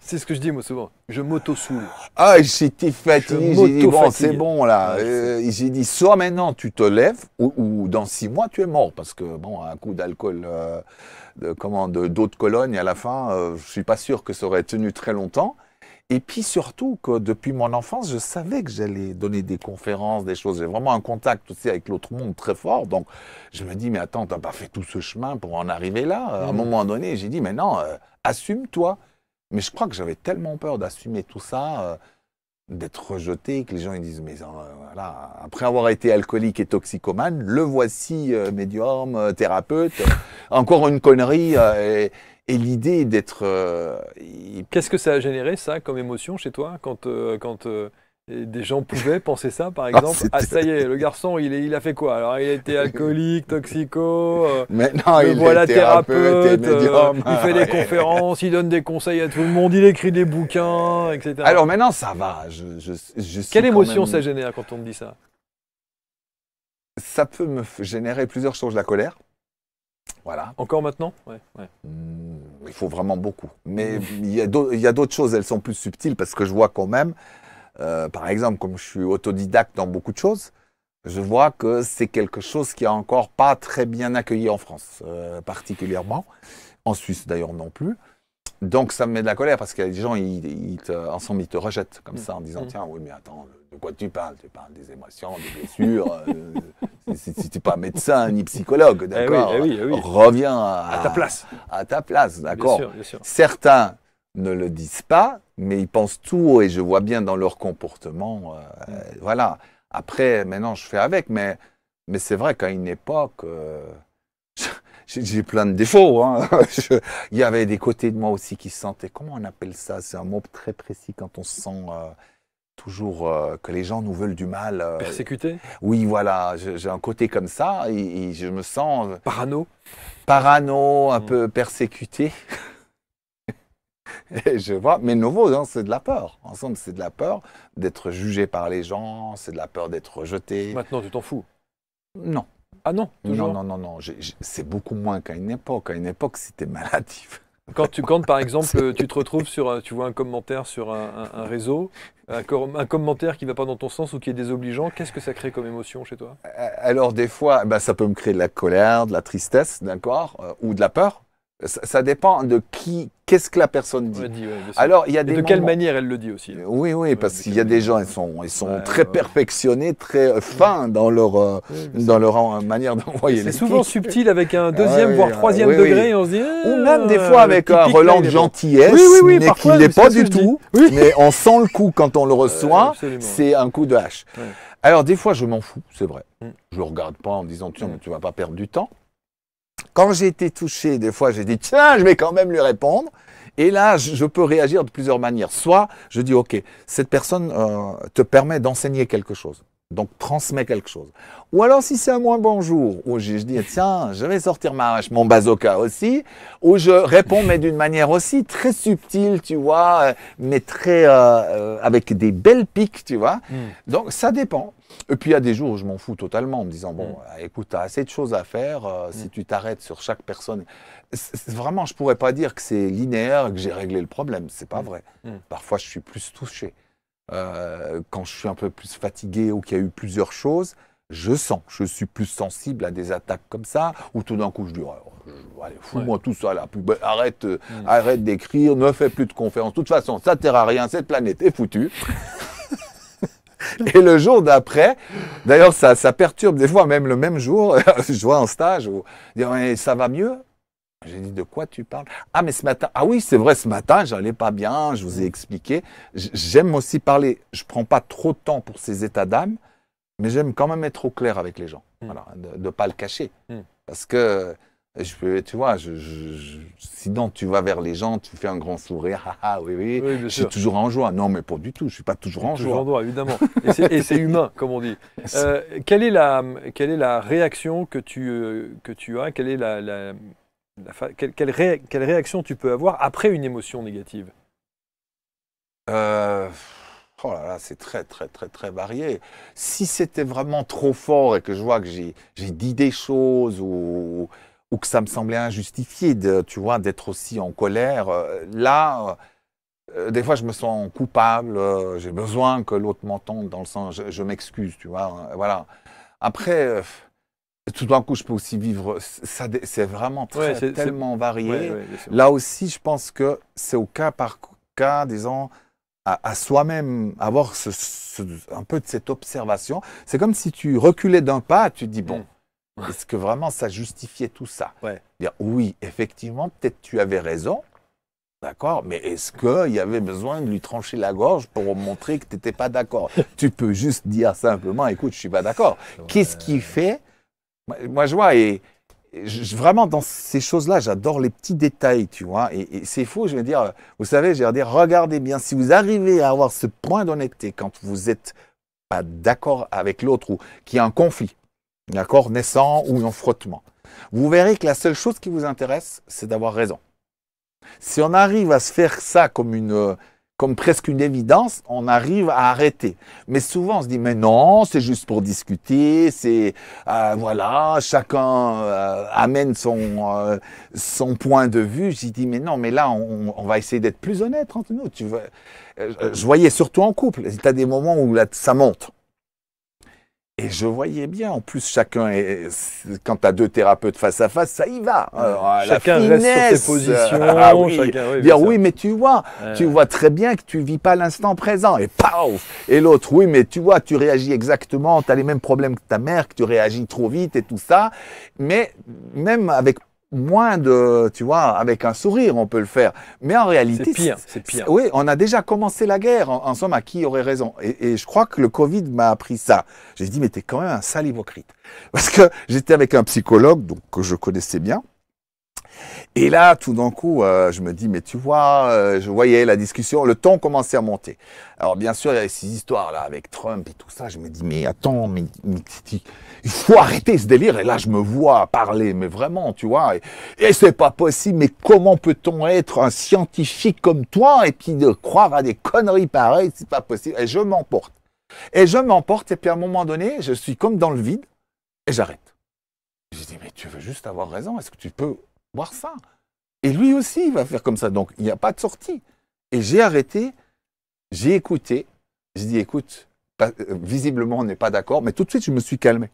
c'est ce que je dis moi souvent. Je m'auto-soule. Ah, j'étais fatigué. J'ai dit, bon, c'est bon là. Euh, j'ai dit, soit maintenant tu te lèves, ou, dans six mois tu es mort. Parce que, bon, un coup d'alcool, euh, comment, d'eau de, à la fin, je suis pas sûr que ça aurait tenu très longtemps. Et puis surtout que depuis mon enfance, je savais que j'allais donner des conférences, des choses. J'ai vraiment un contact aussi avec l'autre monde très fort. Donc je me dis, mais attends, t'as pas fait tout ce chemin pour en arriver là. À un mm. moment donné, j'ai dit, mais non, euh, assume-toi. Mais je crois que j'avais tellement peur d'assumer tout ça. Euh, d'être rejeté, que les gens ils disent mais euh, voilà, après avoir été alcoolique et toxicomane, le voici médium, thérapeute, encore une connerie et, et l'idée d'être. Euh, Qu'est-ce que ça a généré, ça, comme émotion chez toi, quand, euh, quand euh, des gens pouvaient penser ça, par ah, exemple Ah, ça y est, le garçon, il, est, il a fait quoi Alors, il était alcoolique, toxico, maintenant il voit thérapeute, thérapeute il fait des conférences, il donne des conseils à tout le monde, il écrit des bouquins, etc. Alors maintenant, ça va. Je, je, Quelle émotion ça génère quand on me dit ça Ça peut me générer plusieurs choses. La colère. Voilà. Encore maintenant ouais, hmm, Il faut vraiment beaucoup. Mais mmh. il y a d'autres choses, elles sont plus subtiles parce que je vois quand même, euh, par exemple, comme je suis autodidacte dans beaucoup de choses, je vois que c'est quelque chose qui est encore pas très bien accueilli en France, euh, particulièrement. En Suisse d'ailleurs non plus. Donc ça me met de la colère parce qu'il des gens, ils, ils ensemble, ils te rejettent comme mmh. ça en disant mmh. Tiens, oui, mais attends, de quoi tu parles Tu parles des émotions, des blessures, euh, Si tu n'es pas médecin ni psychologue, eh d'accord eh eh Reviens à, ta place. À ta place, d'accord Certains ne le disent pas, mais ils pensent tout et je vois bien dans leur comportement. Euh, mm. Voilà. Après, maintenant, je fais avec, mais, mais c'est vrai qu'à une époque, euh, j'ai plein de défauts. Hein. il y avait des côtés de moi aussi qui sentaient. Comment on appelle ça C'est un mot très précis quand on sent. Euh, toujours euh, que les gens nous veulent du mal. Euh, persécuté Oui, voilà, j'ai un côté comme ça et, je me sens. Euh, parano Parano, un hmm. peu persécuté. je vois, mais nouveau, hein, c'est de la peur. Ensemble, c'est de la peur d'être jugé par les gens, c'est de la peur d'être rejeté. Maintenant, tu t'en fous Non. Ah non Non, non, non, non. C'est beaucoup moins qu'à une époque. À une époque, c'était maladif. Quand, tu, quand par exemple, tu te retrouves sur, tu vois un commentaire sur un, réseau, un, commentaire qui va pas dans ton sens ou qui est désobligeant, qu'est-ce que ça crée comme émotion chez toi euh, Alors des fois, bah, ça peut me créer de la colère, de la tristesse, d'accord, euh, ou de la peur. Ça, dépend de qui, qu'est-ce que la personne dit. Alors, il y a de quelle manière elle le dit aussi. Hein. Oui, oui, parce qu'il y a des gens, ils sont, ils sont très perfectionnés, très euh, fins dans leur, euh, dans leur manière d'envoyer. C'est souvent subtil avec un deuxième, voire troisième degré, on se dit. Ou même des ah, fois avec un relent de gentillesse, mais qui n'est pas du tout. Mais on sent le coup quand on le reçoit. c'est un coup de hache. Alors, des fois, je m'en fous, c'est vrai. Mm. Je le regarde pas en disant tiens, mm. tu vas pas perdre du temps. Quand j'ai été touché, des fois, j'ai dit, tiens, je vais quand même lui répondre. Et là, je peux réagir de plusieurs manières. Soit je dis, OK, cette personne euh, te permet d'enseigner quelque chose. Donc, transmet quelque chose. Ou alors, si c'est un moins bonjour, où je, dis, tiens, je vais sortir ma, mon bazooka aussi, où je réponds, mais d'une manière aussi très subtile, tu vois, euh, mais très, euh, euh, avec des belles piques, tu vois. Hmm. Donc, ça dépend. Et puis, il y a des jours où je m'en fous totalement, en me disant, bon, hmm. écoute, tu assez de choses à faire, hmm. si tu t'arrêtes sur chaque personne. Vraiment, je pourrais pas dire que c'est linéaire, que j'ai réglé le problème. C'est pas vrai. Parfois, je suis plus touché. Euh, quand je suis un peu plus fatigué ou qu'il y a eu plusieurs choses, je sens, je suis plus sensible à des attaques comme ça, ou tout d'un coup je dis, allez, fous-moi tout ça là, arrête, euh, mm. arrête d'écrire, ne fais plus de conférences, de toute façon, ça ne sert à rien, cette planète est foutue. Et le jour d'après, d'ailleurs, ça, ça, perturbe des fois, même le même jour, je vois un stage où ça va mieux j'ai dit, de quoi tu parles Ah, mais ce matin, ah oui, c'est vrai, ce matin, j'allais pas bien, je vous ai mm. expliqué. J'aime aussi parler, je prends pas trop de temps pour ces états d'âme, mais j'aime quand même être au clair avec les gens, mm. de ne pas le cacher. Mm. Parce que, je tu vois, je, sinon tu vas vers les gens, tu fais un grand sourire, ah, oui, oui, je suis toujours en joie. Non, mais pas du tout, je suis pas toujours en toujours joie. en joie, évidemment. et c'est humain, comme on dit. Euh, quelle, est la, quelle est la réaction que tu, euh, que tu as Quelle est la quelle, quelle, réaction tu peux avoir après une émotion négative euh, Oh là là, c'est très, très, très, très varié. Si c'était vraiment trop fort et que je vois que j'ai dit des choses ou, que ça me semblait injustifié, de, tu vois, d'être aussi en colère, euh, là, euh, des fois, je me sens coupable, j'ai besoin que l'autre m'entende dans le sens, je, je m'excuse, tu vois, hein, voilà. Après tout d'un coup, je peux aussi vivre. c'est vraiment tellement varié. Là aussi, je pense que c'est au cas par cas, disons, à, à soi-même, avoir un peu de cette observation. C'est comme si tu reculais d'un pas, tu dis bon. Mm. Est-ce que vraiment ça justifiait tout ça Oui, effectivement, peut-être tu avais raison, D'accord Mais est-ce qu'il y avait besoin de lui trancher la gorge pour montrer que tu n'étais pas d'accord Tu peux juste dire simplement, écoute, je ne suis pas d'accord. Qu'est-ce qui fait moi, je vois, et, vraiment, dans ces choses-là, j'adore les petits détails, tu vois. Et, c'est fou, je veux dire, vous savez, je veux dire, regardez bien, si vous arrivez à avoir ce point d'honnêteté quand vous n'êtes pas d'accord avec l'autre ou qu'il y a un conflit, d'accord, naissant ou en frottement, vous verrez que la seule chose qui vous intéresse, c'est d'avoir raison. Si on arrive à se faire ça comme une euh, comme presque une évidence, on arrive à arrêter. Mais souvent, on se dit, mais non, c'est juste pour discuter, c'est, euh, voilà, chacun euh, amène son, euh, son point de vue. J'ai dit, mais non, mais là, on, va essayer d'être plus honnête entre nous. Tu veux... je voyais surtout en couple, tu as des moments où là, ça monte. Et je voyais bien, en plus, chacun, quand tu as deux thérapeutes face à face, ça y va. Euh, chacun reste ses positions. Ah oui. Dire oui, mais tu vois, tu vois très bien que tu vis pas l'instant présent. Et paf Et l'autre, oui, mais tu vois, tu réagis exactement, tu as les mêmes problèmes que ta mère, que tu réagis trop vite et tout ça. Mais même avec moins de, tu vois, avec un sourire, on peut le faire. Mais en réalité, c'est pire. C'est pire. Oui, on a déjà commencé la guerre. En, somme, à qui aurait raison et, et, je crois que le Covid m'a appris ça. J'ai dit, mais t'es quand même un sale hypocrite, parce que j'étais avec un psychologue donc que je connaissais bien, et là, tout d'un coup, euh, je me dis, mais tu vois, euh, je voyais la discussion, le ton commençait à monter. Alors bien sûr, il y avait ces histoires-là avec Trump et tout ça. Je me dis, mais attends, mais, il faut arrêter ce délire. Et là, je me vois parler, mais vraiment, tu vois. Et, et c'est pas possible. Mais comment peut-on être un scientifique comme toi et puis de croire à des conneries pareilles C'est pas possible. Et je m'emporte. Et je m'emporte. Et puis à un moment donné, je suis comme dans le vide et j'arrête. Je dis, mais tu veux juste avoir raison. Est-ce que tu peux ça. Et lui aussi, il va faire comme ça. Donc, il n'y a pas de sortie. Et j'ai arrêté, j'ai écouté. je dis écoute, euh, visiblement, on n'est pas d'accord. Mais tout de suite, je me suis calmé.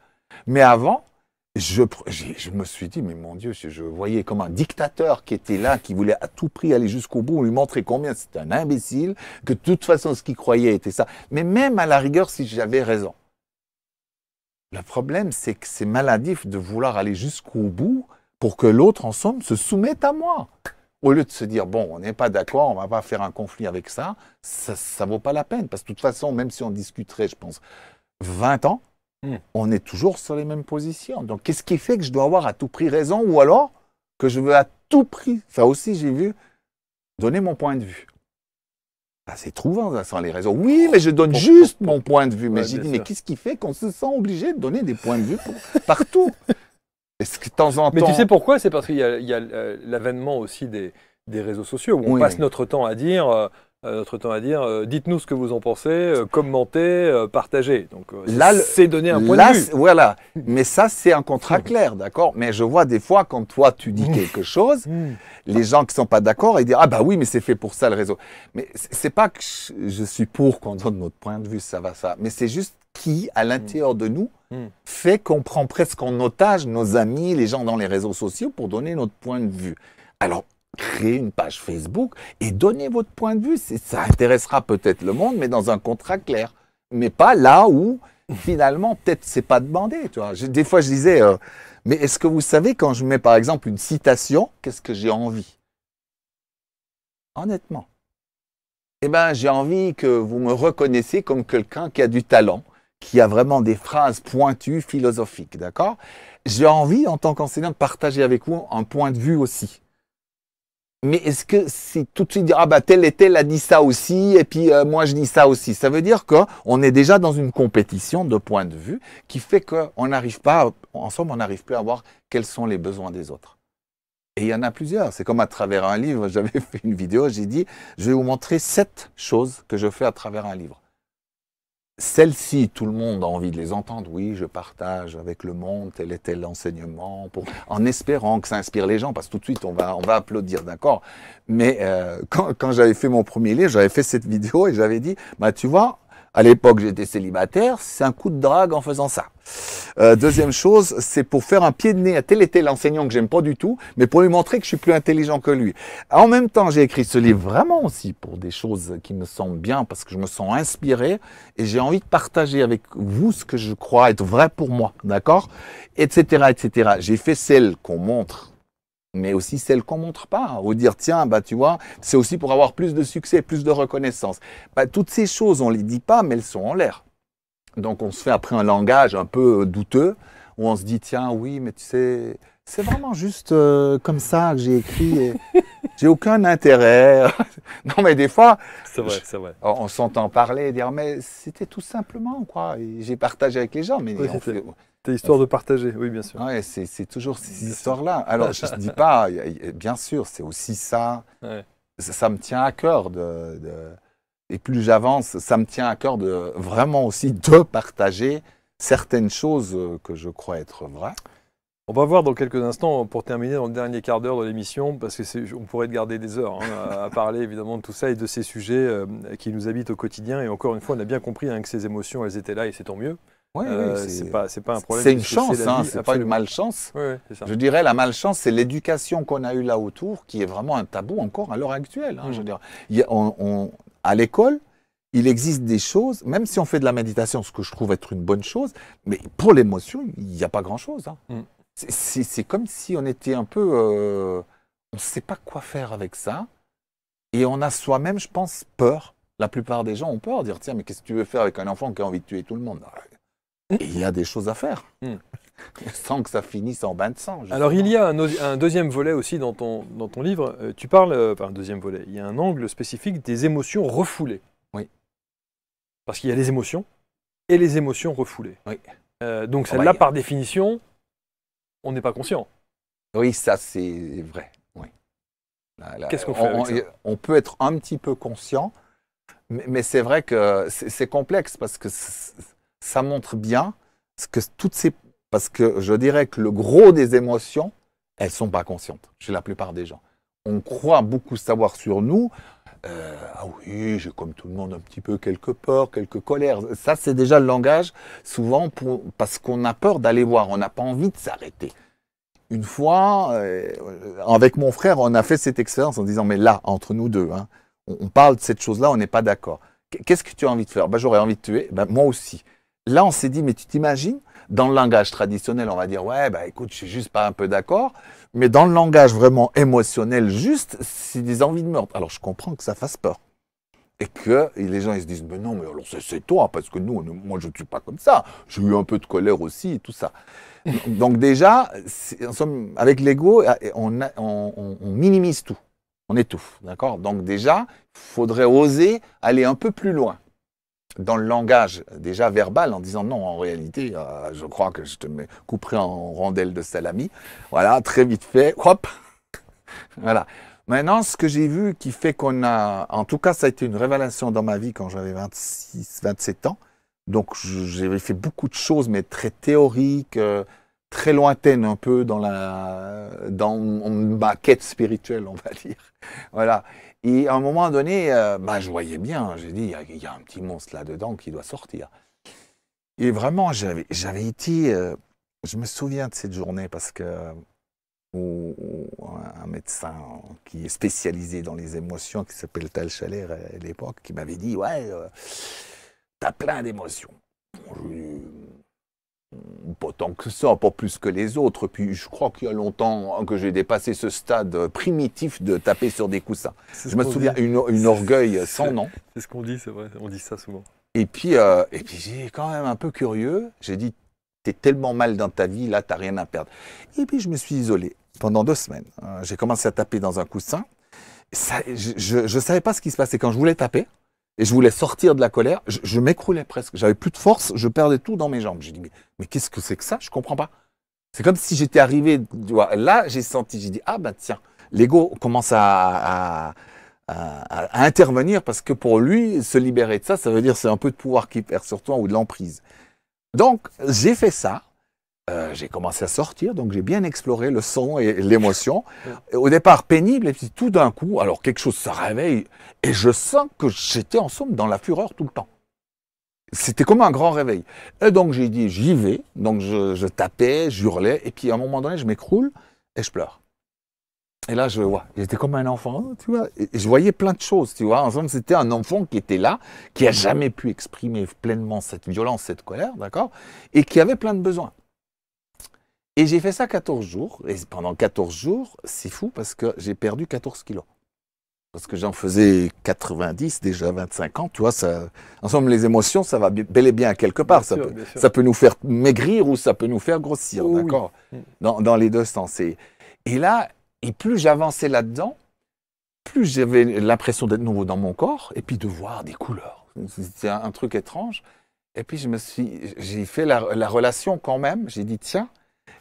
Mais avant, je, je, me suis dit, mais mon Dieu, je, voyais comme un dictateur qui était là, qui voulait à tout prix aller jusqu'au bout, lui montrer combien c'était un imbécile, que de toute façon ce qu'il croyait était ça. Mais même à la rigueur, si j'avais raison. Le problème, c'est que c'est maladif de vouloir aller jusqu'au bout pour que l'autre, en somme, se soumette à moi. Au lieu de se dire, bon, on n'est pas d'accord, on ne va pas faire un conflit avec ça, ça ne vaut pas la peine. Parce que de toute façon, même si on discuterait, je pense, 20 ans, hmm. on est toujours sur les mêmes positions. Donc, qu'est-ce qui fait que je dois avoir à tout prix raison ou alors que je veux à tout prix, ça aussi, j'ai vu, donner mon point de vue ah, c'est trouvant, sans les raisons. Oui, mais je donne juste mon point de vue. Mais j'ai dit, mais qu'est-ce qui fait qu'on se sent obligé de donner des points de vue partout mais tu sais pourquoi C'est parce qu'il y a, euh, l'avènement aussi des, réseaux sociaux où on passe notre temps à dire. Euh, euh, notre temps à dire, dites-nous ce que vous en pensez, commentez, partagez. Donc là, c'est donner un point de vue. Voilà, mais ça c'est un contrat hmm. clair, d'accord Mais je vois des fois quand toi tu dis hmm. quelque chose, hmm. les gens qui sont pas d'accord ils disent ah bah oui mais c'est fait pour ça le réseau. Mais c'est pas que je suis pour qu'on donne notre point de vue, ça va ça. Mais c'est juste qui, à hmm. l'intérieur de nous, hmm. fait qu'on prend presque en otage nos amis, les gens dans les réseaux sociaux pour donner notre point de vue. Alors, créez une page Facebook et donnez votre point de vue. Ça intéressera peut-être le monde, mais dans un contrat clair. Mais pas là où, finalement, peut-être c'est pas demandé. des fois, je disais, euh, mais est-ce que vous savez, quand je mets par exemple une citation, qu'est-ce que j'ai envie Honnêtement. Eh bien, j'ai envie que vous me reconnaissiez comme quelqu'un qui a du talent, qui a vraiment des phrases pointues, philosophiques, d'accord J'ai envie, en tant qu'enseignant, de partager avec vous un point de vue aussi. Mais est-ce que si tout de suite dire ah bah tel et tel a dit ça aussi et puis euh, moi je dis ça aussi, ça veut dire qu'on est déjà dans une compétition de points de vue qui fait qu'on on n'arrive pas ensemble, on n'arrive plus à voir quels sont les besoins des autres. Et il y en a plusieurs. C'est comme à travers un livre, j'avais fait une vidéo, j'ai dit je vais vous montrer sept choses que je fais à travers un livre celles-ci, tout le monde a envie de les entendre. Oui, je partage avec le monde tel et tel enseignement, en espérant que ça inspire les gens, parce que tout de suite, on va, on va applaudir, d'accord Mais euh, quand, j'avais fait mon premier livre, j'avais fait cette vidéo et j'avais dit, bah, tu vois, à l'époque, j'étais célibataire. C'est un coup de drague en faisant ça. Euh, deuxième chose, c'est pour faire un pied de nez à tel et tel enseignant que j'aime pas du tout, mais pour lui montrer que je suis plus intelligent que lui. En même temps, j'ai écrit ce livre vraiment aussi pour des choses qui me semblent bien parce que je me sens inspiré et j'ai envie de partager avec vous ce que je crois être vrai pour moi, d'accord, etc., etc. J'ai fait celle qu'on montre mais aussi celles qu'on montre pas, ou dire tiens bah tu vois c'est aussi pour avoir plus de succès, plus de reconnaissance. Bah, toutes ces choses on les dit pas, mais elles sont en l'air. Donc on se fait après un langage un peu douteux où on se dit tiens oui mais tu sais c'est vraiment juste euh, comme ça que j'ai écrit. et j'ai aucun intérêt. non, mais des fois, vrai, on s'entend parler et dire, mais c'était tout simplement quoi. J'ai partagé avec les gens, mais l'histoire histoire de partager, oui, bien sûr. c'est toujours ces histoires-là. Alors, je ne dis pas, bien sûr, c'est aussi ça. ça. me tient à cœur de, et plus j'avance, ça me tient à cœur de vraiment aussi de partager certaines choses euh, que je crois être vraies. On va voir dans quelques instants, pour terminer dans le dernier quart d'heure de l'émission, parce que on pourrait te garder des heures hein, à, parler évidemment de tout ça et de ces sujets euh, qui nous habitent au quotidien. Et encore une fois, on a bien compris hein, que ces émotions, elles étaient là et c'est tant mieux. Oui, euh, oui c'est pas, un problème. C'est une chance, hein, c'est pas une malchance. Je dirais la malchance, c'est l'éducation qu'on a eue là autour, qui est vraiment un tabou encore à l'heure actuelle. Mm. dire, à l'école, il existe des choses, même si on fait de la méditation, ce que je trouve être une bonne chose, mais pour l'émotion, il n'y a pas grand-chose. Mm. C'est comme si on était un peu... Euh, on ne sait pas quoi faire avec ça. Et on a soi-même, je pense, peur. La plupart des gens ont peur, de dire, tiens, mais qu'est-ce que tu veux faire avec un enfant qui a envie de tuer tout le monde hmm. il y a des choses à faire. Hmm. Sans que ça finisse en bain de sang. Alors il y a un, deuxième volet aussi dans ton, livre. Euh, tu parles, euh, enfin un deuxième volet, il y a un angle spécifique des émotions refoulées. Oui. Parce qu'il y a les émotions et les émotions refoulées. Oui. donc oh celle-là, par définition, on n'est pas conscient. Oui, ça c'est vrai. Oui. Qu'est-ce qu'on fait on, peut être un petit peu conscient, mais, c'est vrai que c'est complexe parce que ça montre bien ce que toutes ces parce que je dirais que le gros des émotions, elles sont pas conscientes chez la plupart des gens. On croit beaucoup savoir sur nous. Euh, ah oui, j'ai comme tout le monde un petit peu quelques peurs, quelques colères. Ça, c'est déjà le langage, souvent parce qu'on a peur d'aller voir, on n'a pas envie de s'arrêter. Une fois, euh, avec mon frère, on a fait cette expérience en disant, mais là, entre nous deux, hein, on, parle de cette chose-là, on n'est pas d'accord. Qu'est-ce que tu as envie de faire bah, J'aurais envie de tuer, ben, moi aussi. Là, on s'est dit, mais tu t'imagines Dans le langage traditionnel, on va dire, ouais, bah, écoute, je suis juste pas un peu d'accord mais dans le langage vraiment émotionnel juste, c'est des envies de meurtre. Alors je comprends que ça fasse peur. Et que les gens ils se disent, mais non, mais alors c'est toi, parce que nous, moi je ne suis pas comme ça. J'ai eu un peu de colère aussi et tout ça. Donc déjà, en avec l'ego, on, on minimise tout. On étouffe, d'accord Donc déjà, il faudrait oser aller un peu plus loin dans le langage déjà verbal en disant non, en réalité, euh, je crois que je te couperai en rondelles de salami. Voilà, très vite fait, hop, voilà. Maintenant, ce que j'ai vu qui fait qu'on a, en tout cas, ça a été une révélation dans ma vie quand j'avais 26, 27 ans. Donc, j'avais fait beaucoup de choses, mais très théoriques, euh, très lointaines un peu dans la, dans ma quête spirituelle, on va dire. Voilà. Et à un moment donné, euh, bah, je voyais bien, j'ai dit, il y, a un petit monstre là-dedans qui doit sortir. Et vraiment, j'avais été, euh, je me souviens de cette journée parce que euh, un médecin qui est spécialisé dans les émotions, qui s'appelle Tal Chaler à l'époque, qui m'avait dit, ouais, t'as plein d'émotions pas tant que ça, pas plus que les autres. Puis je crois qu'il y a longtemps que j'ai dépassé ce stade primitif de taper sur des coussins. Je me souviens, une, orgueil sans nom. C'est ce qu'on dit, c'est vrai, on dit ça souvent. Et puis, euh, et puis j'ai quand même un peu curieux, j'ai dit, t'es tellement mal dans ta vie, là, t'as rien à perdre. Et puis je me suis isolé pendant deux semaines. Euh, j'ai commencé à taper dans un coussin. je ne savais pas ce qui se passait quand je voulais taper et je voulais sortir de la colère. Je, m'écroulais presque. J'avais plus de force, je perdais tout dans mes jambes. J'ai dit, mais, qu'est-ce que c'est que ça Je comprends pas. C'est comme si j'étais arrivé, là, j'ai senti, j'ai dit, ah bah tiens, l'ego commence à, intervenir parce que pour lui, se libérer de ça, ça veut dire c'est un peu de pouvoir qui perd sur toi ou de l'emprise. Donc, j'ai fait ça. Euh, j'ai commencé à sortir, donc j'ai bien exploré le son et l'émotion. Au départ pénible, et puis tout d'un coup, alors quelque chose se réveille, et je sens que j'étais en somme dans la fureur tout le temps. C'était comme un grand réveil. Et donc j'ai dit, j'y vais, donc je, je tapais, j'hurlais, et puis à un moment donné, je m'écroule et je pleure. Et là, je vois, j'étais comme un enfant, tu vois, et je voyais plein de choses, tu vois. En somme, c'était un enfant qui était là, qui a jamais pu exprimer pleinement cette violence, cette colère, d'accord, et qui avait plein de besoins. Et j'ai fait ça 14 jours. Et pendant 14 jours, c'est fou parce que j'ai perdu 14 kilos. Parce que j'en faisais 90, déjà 25 ans, tu vois, ça, en somme, les émotions, ça va bel et bien quelque part. ça, peut, ça peut nous faire maigrir ou ça peut nous faire grossir, d'accord mm. dans, les deux sens. Et, et là, et plus j'avançais là-dedans, plus j'avais l'impression d'être nouveau dans mon corps et puis de voir des couleurs. C'était un, truc étrange. Et puis, je me suis, j'ai fait la relation quand même. J'ai dit, tiens,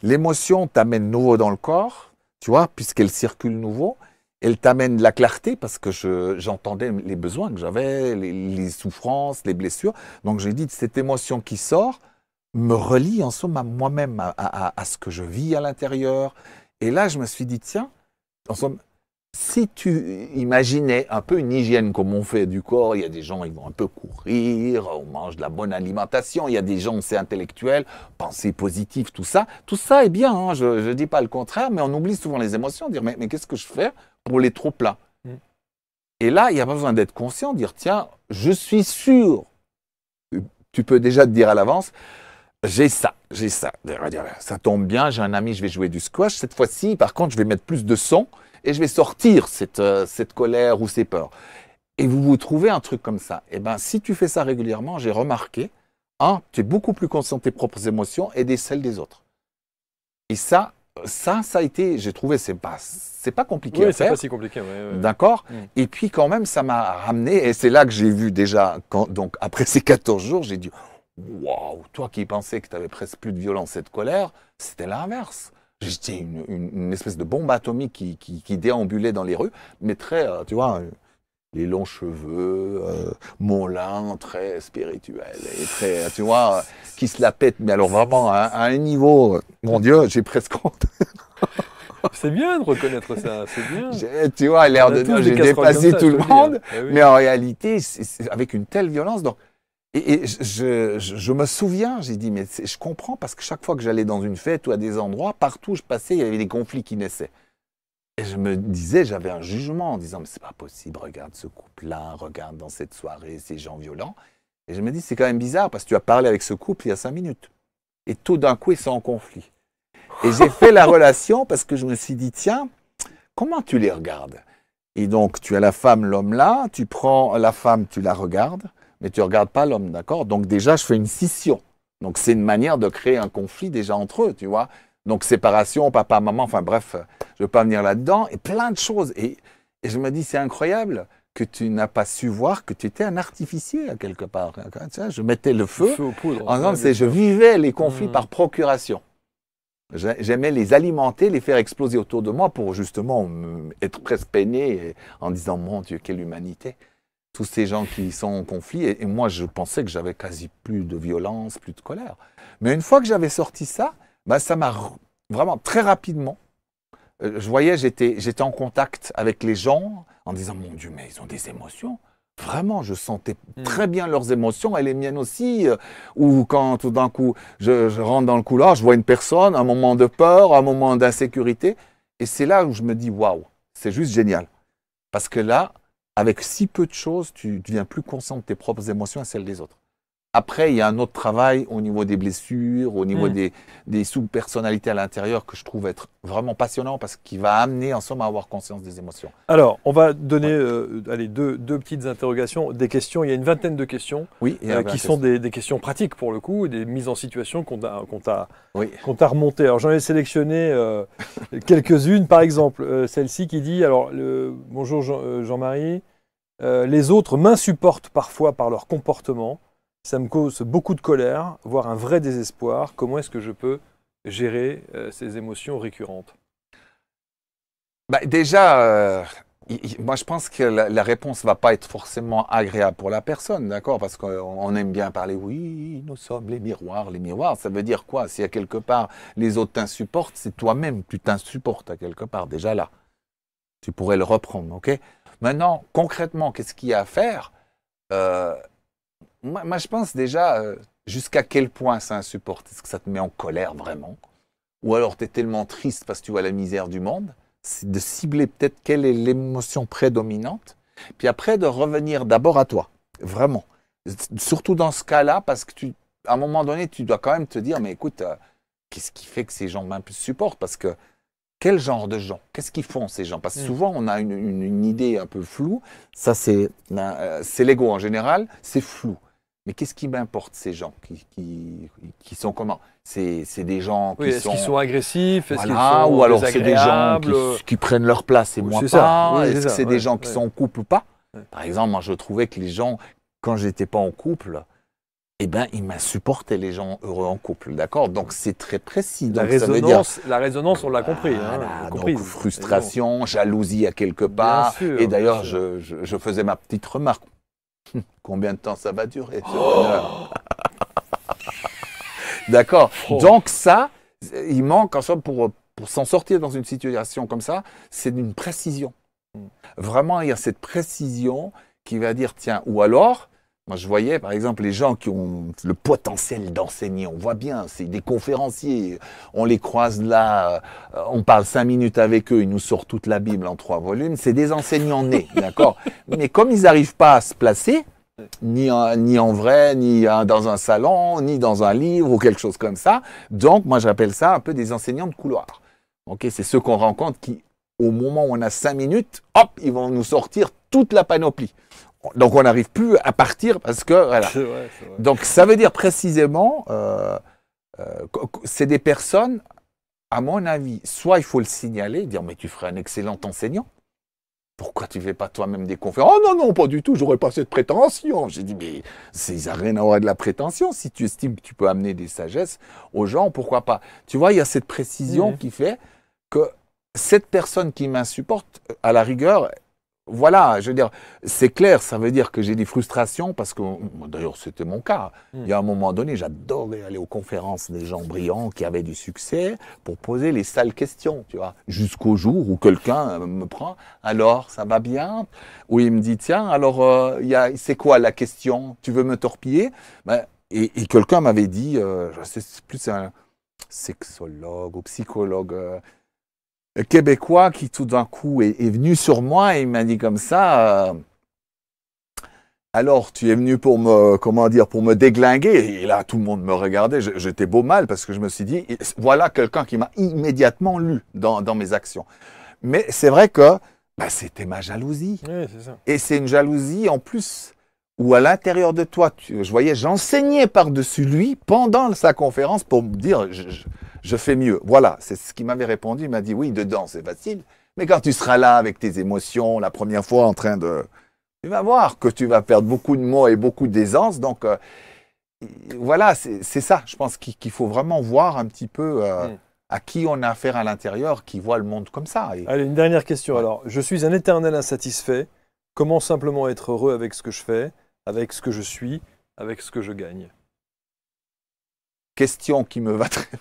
L'émotion t'amène nouveau dans le corps, tu vois, puisqu'elle circule nouveau. Elle t'amène la clarté parce que j'entendais les besoins que j'avais, les, souffrances, les blessures. Donc j'ai dit, cette émotion qui sort me relie en somme à moi-même, à, ce que je vis à l'intérieur. Et là, je me suis dit, tiens, en somme, si tu imaginais un peu une hygiène comme on fait du corps, il y a des gens, qui vont un peu courir, on mange de la bonne alimentation, il y a des gens, c'est intellectuel, pensée positive, tout ça. Tout ça est bien, hein, je ne dis pas le contraire, mais on oublie souvent les émotions, dire mais, mais qu'est-ce que je fais pour les trop plats mm. Et là, il n'y a pas besoin d'être conscient, dire tiens, je suis sûr, tu peux déjà te dire à l'avance, j'ai ça, j'ai ça. Ça tombe bien, j'ai un ami, je vais jouer du squash. Cette fois-ci, par contre, je vais mettre plus de son et je vais sortir euh, cette, colère ou ces peurs. Et vous vous trouvez un truc comme ça. Et eh ben, si tu fais ça régulièrement, j'ai remarqué, hein, tu es beaucoup plus conscient de tes propres émotions et des celles des autres. Et ça, euh, ça, ça a été, j'ai trouvé, c'est pas, c'est pas compliqué oui, à pas si compliqué, D'accord. Mm. Et puis quand même, ça m'a ramené, et c'est là que j'ai vu déjà, quand, donc après ces 14 jours, j'ai dit, waouh, toi qui pensais que tu avais presque plus de violence et de colère, c'était l'inverse. J'étais une, espèce de bombe atomique qui, qui, déambulait dans les rues, mais très, euh, tu vois, euh, les longs cheveux, euh, mon lin très spirituel et très, euh, tu vois, qui se la pète, mais alors vraiment à, un niveau, mon Dieu, j'ai presque C'est bien de reconnaître ça, c'est bien. Tu vois, l'air de j'ai dépassé tout le monde, eh mais en réalité, avec une telle violence. Donc, et, je, me souviens, j'ai dit, mais je comprends parce que chaque fois que j'allais dans une fête ou à des endroits, partout où je passais, il y avait des conflits qui naissaient. Et je me disais, j'avais un jugement en disant, mais c'est pas possible, regarde ce couple-là, regarde dans cette soirée ces gens violents. Et je me dis, c'est quand même bizarre parce que tu as parlé avec ce couple il y a cinq minutes. Et tout d'un coup, ils sont en conflit. Et j'ai fait la relation parce que je me suis dit, tiens, comment tu les regardes Et donc, tu as la femme, l'homme là, tu prends la femme, tu la regardes mais tu ne regardes pas l'homme, d'accord Donc déjà, je fais une scission. Donc c'est une manière de créer un conflit déjà entre eux, tu vois Donc séparation, papa, maman, enfin bref, euh, je ne veux pas venir là-dedans, et plein de choses. Et, je me dis, c'est incroyable que tu n'as pas su voir que tu étais un artificier à quelque part. Hein, je mettais le feu, le c'est je vivais les conflits hmm. par procuration. J'aimais les alimenter, les faire exploser autour de moi pour justement être presque peiné en disant, mon Dieu, quelle humanité tous ces gens qui sont en conflit. Et, moi, je pensais que j'avais quasi plus de violence, plus de colère. Mais une fois que j'avais sorti ça, bah, ça m'a vraiment très rapidement. Euh, je voyais, j'étais, j'étais en contact avec les gens en disant Mon Dieu, mais ils ont des émotions. Vraiment, je sentais hmm. très bien leurs émotions et les miennes aussi. Euh, ou quand tout d'un coup, je, je rentre dans le couloir, je vois une personne, un moment de peur, un moment d'insécurité. Et c'est là où je me dis Waouh, c'est juste génial. Parce que là, avec si peu de choses, tu deviens plus conscient de tes propres émotions et celles des autres. Après, il y a un autre travail au niveau des blessures, au niveau mm. des, sous-personnalités à l'intérieur que je trouve être vraiment passionnant parce qu'il va amener en somme à avoir conscience des émotions. Alors, on va donner euh, allez, deux, petites interrogations, des questions. Il y a une vingtaine de questions euh, qui sont des, questions pratiques pour le coup, des mises en situation qu'on t'a qu remontées. Alors, j'en ai sélectionné euh, quelques-unes, par exemple celle-ci qui dit, alors, le, bonjour Jean-Marie, les autres m'insupportent parfois par leur comportement ça me cause beaucoup de colère, voire un vrai désespoir. Comment est-ce que je peux gérer euh, ces émotions récurrentes bah, Déjà, euh, moi je pense que la, réponse ne va pas être forcément agréable pour la personne, d'accord Parce qu'on aime bien parler, oui, nous sommes les miroirs, les miroirs. Ça veut dire quoi Si à quelque part les autres t'insupportent, c'est toi-même, tu t'insupportes à quelque part, déjà là. Tu pourrais le reprendre, ok Maintenant, concrètement, qu'est-ce qu'il y a à faire euh, moi, je pense déjà euh, jusqu'à quel point ça insupporte. Est-ce que ça te met en colère vraiment Ou alors tu es tellement triste parce que tu vois la misère du monde C'est de cibler peut-être quelle est l'émotion prédominante, puis après de revenir d'abord à toi, vraiment. Surtout dans ce cas-là, parce que tu, à un moment donné, tu dois quand même te dire, mais écoute, euh, qu'est-ce qui fait que ces gens supportent Parce que quel genre de gens Qu'est-ce qu'ils font ces gens Parce que mm. souvent on a une, idée un peu floue. Ça c'est euh, l'ego en général, c'est flou mais qu'est-ce qui m'importe ces gens qui, qui, sont comment C'est des gens qui oui, est sont... qu'ils sont agressifs ou alors c'est des gens qui, prennent leur place et moi pas. est-ce que c'est des gens qui sont en couple ou pas Par exemple, moi je trouvais que les gens, quand j'étais pas en couple, eh ben, ils m'insupportaient les gens heureux en couple, d'accord Donc c'est très précis. la, résonance, la résonance, on l'a compris. Hein, donc frustration, jalousie à quelque part. et d'ailleurs, je faisais ma petite remarque Combien de temps ça va durer D'accord. Oh. Donc ça, il manque en somme pour, pour s'en sortir dans une situation comme ça, c'est d'une précision. Mm. Vraiment, il y a cette précision qui va dire tiens, ou alors moi, je voyais, par exemple, les gens qui ont le potentiel d'enseigner. On voit bien, c'est des conférenciers. On les croise là, euh, on parle cinq minutes avec eux, ils nous sortent toute la Bible en trois volumes. C'est des enseignants nés, d'accord Mais comme ils n'arrivent pas à se placer, ni en, vrai, ni euh, dans un salon, ni dans un livre ou quelque chose comme ça, donc moi, j'appelle ça un peu des enseignants de couloir. c'est ceux qu'on rencontre qui, au moment où on a cinq minutes, hop, ils vont nous sortir toute la panoplie donc on n'arrive plus à partir parce que Donc ça veut dire précisément, euh, euh c'est des personnes, à mon avis, soit il faut le signaler, dire mais tu ferais un excellent enseignant. Pourquoi tu fais pas toi-même des conférences Oh non non, pas du tout. J'aurais pas cette prétention. J'ai dit mais ça n'a rien à voir de la prétention. Si tu estimes que tu peux amener des sagesses aux gens, pourquoi pas Tu vois, il y a cette précision qui fait que cette personne qui m'insupporte, à la rigueur, voilà, je veux dire, c'est clair, ça veut dire que j'ai des frustrations parce que, d'ailleurs, c'était mon cas. Hmm. Il y a un moment donné, j'adorais aller aux conférences des gens brillants qui avaient du succès pour poser les sales questions, tu vois, jusqu'au jour où quelqu'un euh, me prend, alors, ça va bien Ou il me dit, tiens, alors, euh, c'est quoi la question Tu veux me torpiller ben, Et, quelqu'un m'avait dit, euh, c'est plus, un sexologue ou psychologue québécois qui tout d'un coup est, venu sur moi et il m'a dit comme ça euh, alors tu es venu pour me comment dire pour me déglinguer et là tout le monde me regardait j'étais beau mal parce que je me suis dit voilà quelqu'un qui m'a immédiatement lu dans, mes actions mais c'est vrai que bah, c'était ma jalousie et c'est une jalousie en plus ou à l'intérieur de toi je voyais j'enseignais par dessus lui pendant sa conférence pour me dire je fais mieux. Voilà, c'est ce qu'il m'avait répondu. Il m'a dit, oui, dedans, c'est facile. Mais quand tu seras là avec tes émotions, la première fois en train de... Tu vas voir que tu vas perdre beaucoup de mots et beaucoup d'aisance. Donc, euh, voilà, c'est ça, je pense qu'il faut vraiment voir un petit peu... Euh, hmm. à qui on a affaire à l'intérieur qui voit le monde comme ça. Allez, une dernière question alors. Je suis un éternel insatisfait. Comment simplement être heureux avec ce que je fais, avec ce que je suis, avec ce que je gagne Question qui me va très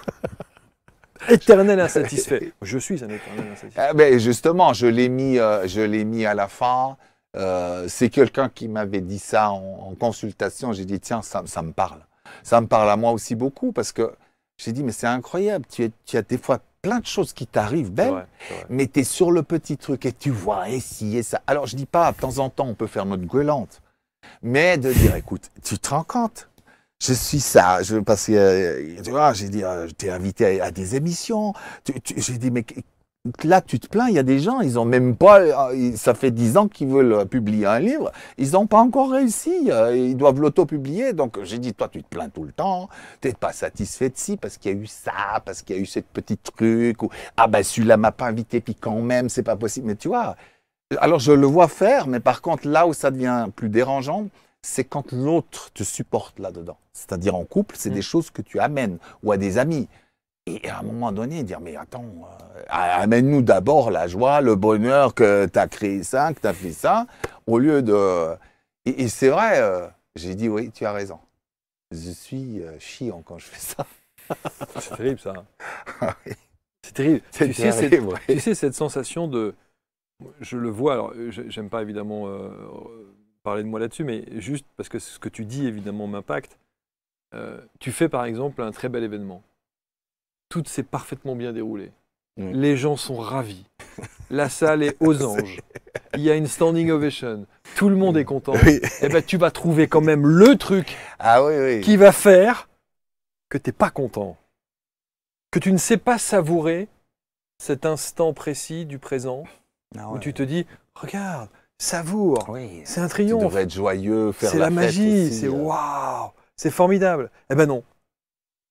Éternel insatisfait. Je suis un éternel insatisfait. Ah, justement, je l'ai mis, euh, mis à la fin. Euh, c'est quelqu'un qui m'avait dit ça en, consultation. J'ai dit tiens, ça, me parle. Ça me parle à moi aussi beaucoup parce que j'ai dit mais c'est incroyable. Tu, as des fois plein de choses qui t'arrivent Ben, mais tu es sur le petit truc et tu vois et si et ça. Alors je dis pas de temps en temps on peut faire notre gueulante, mais de dire écoute, tu te rends compte je suis ça. Je, parce que, euh, tu vois, j'ai dit, j'étais euh, invité à, des émissions. J'ai dit, mais là, tu te plains, il y a des gens, ils ont même pas, euh, ça fait dix ans qu'ils veulent publier un livre, ils n'ont pas encore réussi, ils doivent l'auto-publier. Donc, j'ai dit, toi, tu te plains tout le temps, t'es pas satisfait de si, parce qu'il y a eu ça, parce qu'il y a eu cette petite truc, ou, ah ben, celui-là m'a pas invité, puis quand même, c'est pas possible. Mais tu vois, alors je le vois faire, mais par contre, là où ça devient plus dérangeant, c'est quand l'autre te supporte là-dedans. C'est-à-dire en couple, c'est mm. des choses que tu amènes ou à des amis. Et à un moment donné, dire, mais attends, euh, amène-nous d'abord la joie, le bonheur que tu as créé ça, que tu as fait ça, au lieu de... Et, c'est vrai, euh, j'ai dit, oui, tu as raison. Je suis euh, chiant quand je fais ça. c'est terrible, ça. Ah c'est terrible. Tu, cette, cette, sensation de... Je le vois, alors j'aime pas évidemment parler de moi là-dessus, mais juste parce que ce que tu dis, évidemment, m'impacte. Euh, tu fais par exemple un très bel événement. Tout s'est parfaitement bien déroulé. Les gens sont ravis. La salle est aux anges. Il y a une standing ovation. Tout le monde est content. Et eh ben, tu vas trouver quand même le truc ah qui va faire que tu n'es pas content. Que tu ne sais pas savourer cet instant précis du présent ah où tu te dis Regarde, savoure. Oui, c'est un triomphe. Tu devrais être joyeux, faire la C'est la, magie, c'est euh. waouh, c'est formidable. Eh ben non.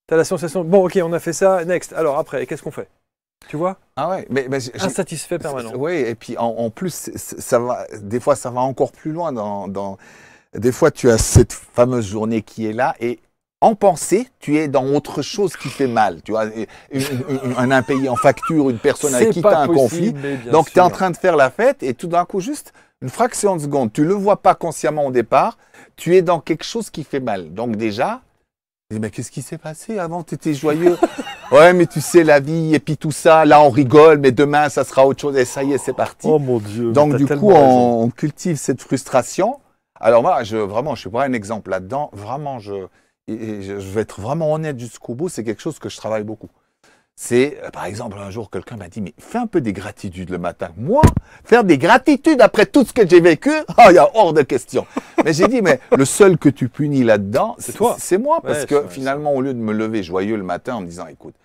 T'as la sensation, bon ok, on a fait ça, next. Alors après, qu'est-ce qu'on fait tu vois Ah ouais, mais, insatisfait permanent. Oui, et puis en, plus, ça va, des fois, ça va encore plus loin. Dans, des fois, tu as cette fameuse journée qui est là, et en pensée, tu es dans autre chose qui fait mal. Tu vois, un impayé en facture, une personne avec qui tu as un conflit. Donc, tu es en train de faire la fête et tout d'un coup, juste, une fraction de seconde, tu ne le vois pas consciemment au départ, tu es dans quelque chose qui fait mal. Donc déjà, mais qu'est-ce qui s'est passé Avant, tu étais joyeux. ouais, mais tu sais, la vie, et puis tout ça, là, on rigole, mais demain, ça sera autre chose, et ça y est, c'est parti. Oh mon Dieu. Donc du coup, on, cultive cette frustration. Alors moi, je, vraiment, je suis pas un exemple là-dedans. Vraiment, je, je, je vais être vraiment honnête jusqu'au bout, c'est quelque chose que je travaille beaucoup c'est, euh, par exemple, un jour, quelqu'un m'a dit, mais fais un peu des gratitudes le matin. Moi, faire des gratitudes après tout ce que j'ai vécu, ah, il y a hors de question. mais j'ai dit, mais le seul que tu punis là-dedans, c'est toi. C'est moi, parce que finalement, au lieu de me lever joyeux le matin en me disant, écoute,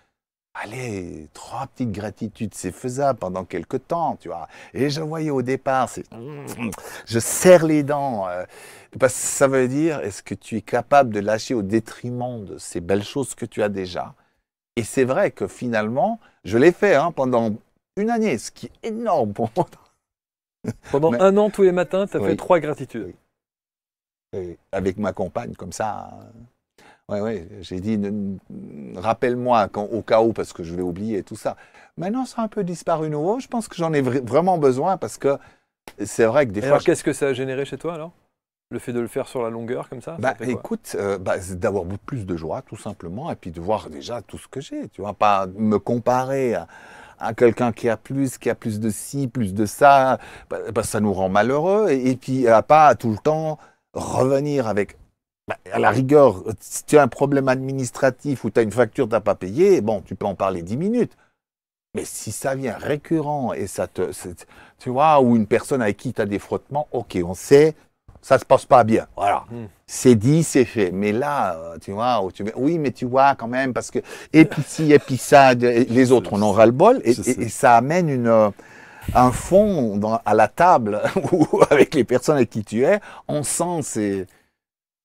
Allez, trois petites gratitudes, c'est faisable pendant quelques temps, tu vois. Et je voyais au départ, c'est, je serre les dents. Euh, parce ça veut dire, est-ce que tu es capable de lâcher au détriment de ces belles choses que tu as déjà et c'est vrai que finalement, je l'ai fait hein, pendant une année, ce qui est énorme pour moi. Pendant un an, tous les matins, tu as fait trois gratitudes. avec ma compagne, comme ça. Oui, hein. oui, j'ai dit, rappelle-moi au cas où, parce que je vais oublier tout ça. Maintenant, ça a un peu disparu nouveau. Je pense que j'en ai vraiment besoin parce que c'est vrai que des fois. Alors, qu'est-ce que ça a généré chez toi alors le fait de le faire sur la longueur comme ça, bah, Écoute, euh, bah, c'est bah, d'avoir plus de joie, tout simplement, et puis de voir déjà tout ce que j'ai. Tu vois, pas me comparer à, quelqu'un qui a plus, qui a plus de ci, plus de ça. Bah, bah, ça nous rend malheureux. Et, puis, à pas tout le temps revenir avec. à la rigueur, si tu as un problème administratif ou tu as une facture que tu n'as pas payée, bon, tu peux en parler dix minutes. Mais si ça vient récurrent et ça te. Tu vois, ou une personne avec qui tu as des frottements, ok, on sait, ça se passe pas bien. Voilà. Hmm. C'est dit, c'est fait. Mais là, euh, tu vois, oui, mais tu vois quand même, parce que, et puis si et puis ça, les autres, on aura le bol, et, ça amène une, euh, un fond à la table, ou avec les personnes avec qui tu es, on sent c'est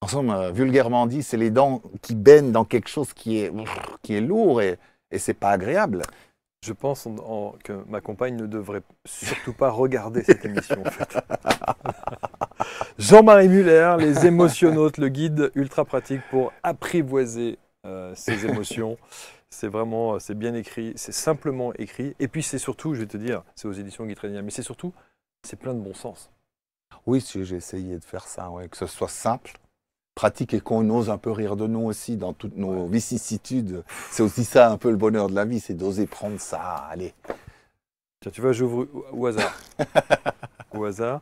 euh, vulgairement dit, c'est les dents qui baignent dans quelque chose qui est, qui est lourd et, et c'est pas agréable. Je pense que ma compagne ne devrait surtout pas regarder cette émission, en Jean-Marie Muller, les émotionnautes, le guide ultra pratique pour apprivoiser euh, ses émotions. C'est vraiment, euh, c'est bien écrit, c'est simplement écrit. Et puis c'est surtout, je vais te dire, c'est aux éditions Guitrania, mais c'est surtout, c'est plein de bon sens. Oui, j'ai essayé de faire ça, que ce soit simple, pratique et qu'on ose un peu rire de nous aussi dans toutes nos vicissitudes. C'est aussi ça un peu le bonheur de la vie, c'est d'oser prendre ça, allez. Tiens, tu vois, j'ouvre au hasard. au hasard.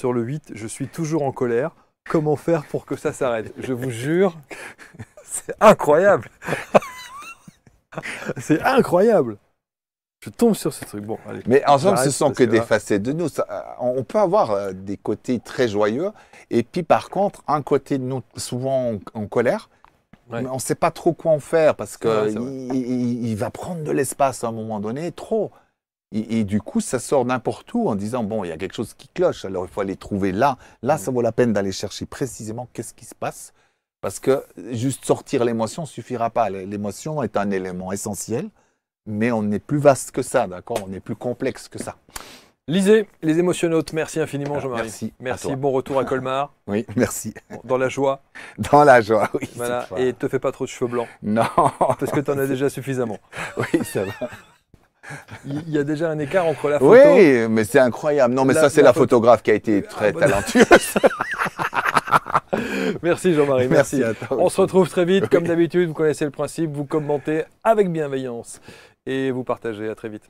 Sur le 8, je suis toujours en colère. Comment faire pour que ça s'arrête Je vous jure, c'est incroyable. c'est incroyable. Je tombe sur ce truc. Bon, allez. Mais ensemble, ce sont que, des facettes de nous. on peut avoir euh, des côtés très joyeux et puis par contre, un côté de nous souvent en, colère. on ne sait pas trop quoi en faire parce qu'il il, va prendre de l'espace à un moment donné, trop. Et, du coup, ça sort n'importe où en disant, bon, il y a quelque chose qui cloche, alors il faut aller trouver là. Là, ça mm. vaut la peine d'aller chercher précisément qu'est-ce qui se passe. Parce que juste sortir l'émotion suffira pas. L'émotion est un élément essentiel, mais on est plus vaste que ça, d'accord On est plus complexe que ça. Lisez les émotionnautes. Merci infiniment, ah, Jean-Marie. Merci. Merci. Bon retour à Colmar. oui, merci. Dans la joie. Dans la joie, oui. Voilà. Et te fais pas trop de cheveux blancs. Non. Parce que tu en as déjà suffisamment. oui, ça va il y a déjà un écart entre la photo. Oui, mais c'est incroyable. Non, mais ça, c'est la, photographe qui a été ah, très talentueuse. merci Jean-Marie, merci. On se retrouve très vite, comme d'habitude. Vous connaissez le principe, vous commentez avec bienveillance et vous partagez. À très vite.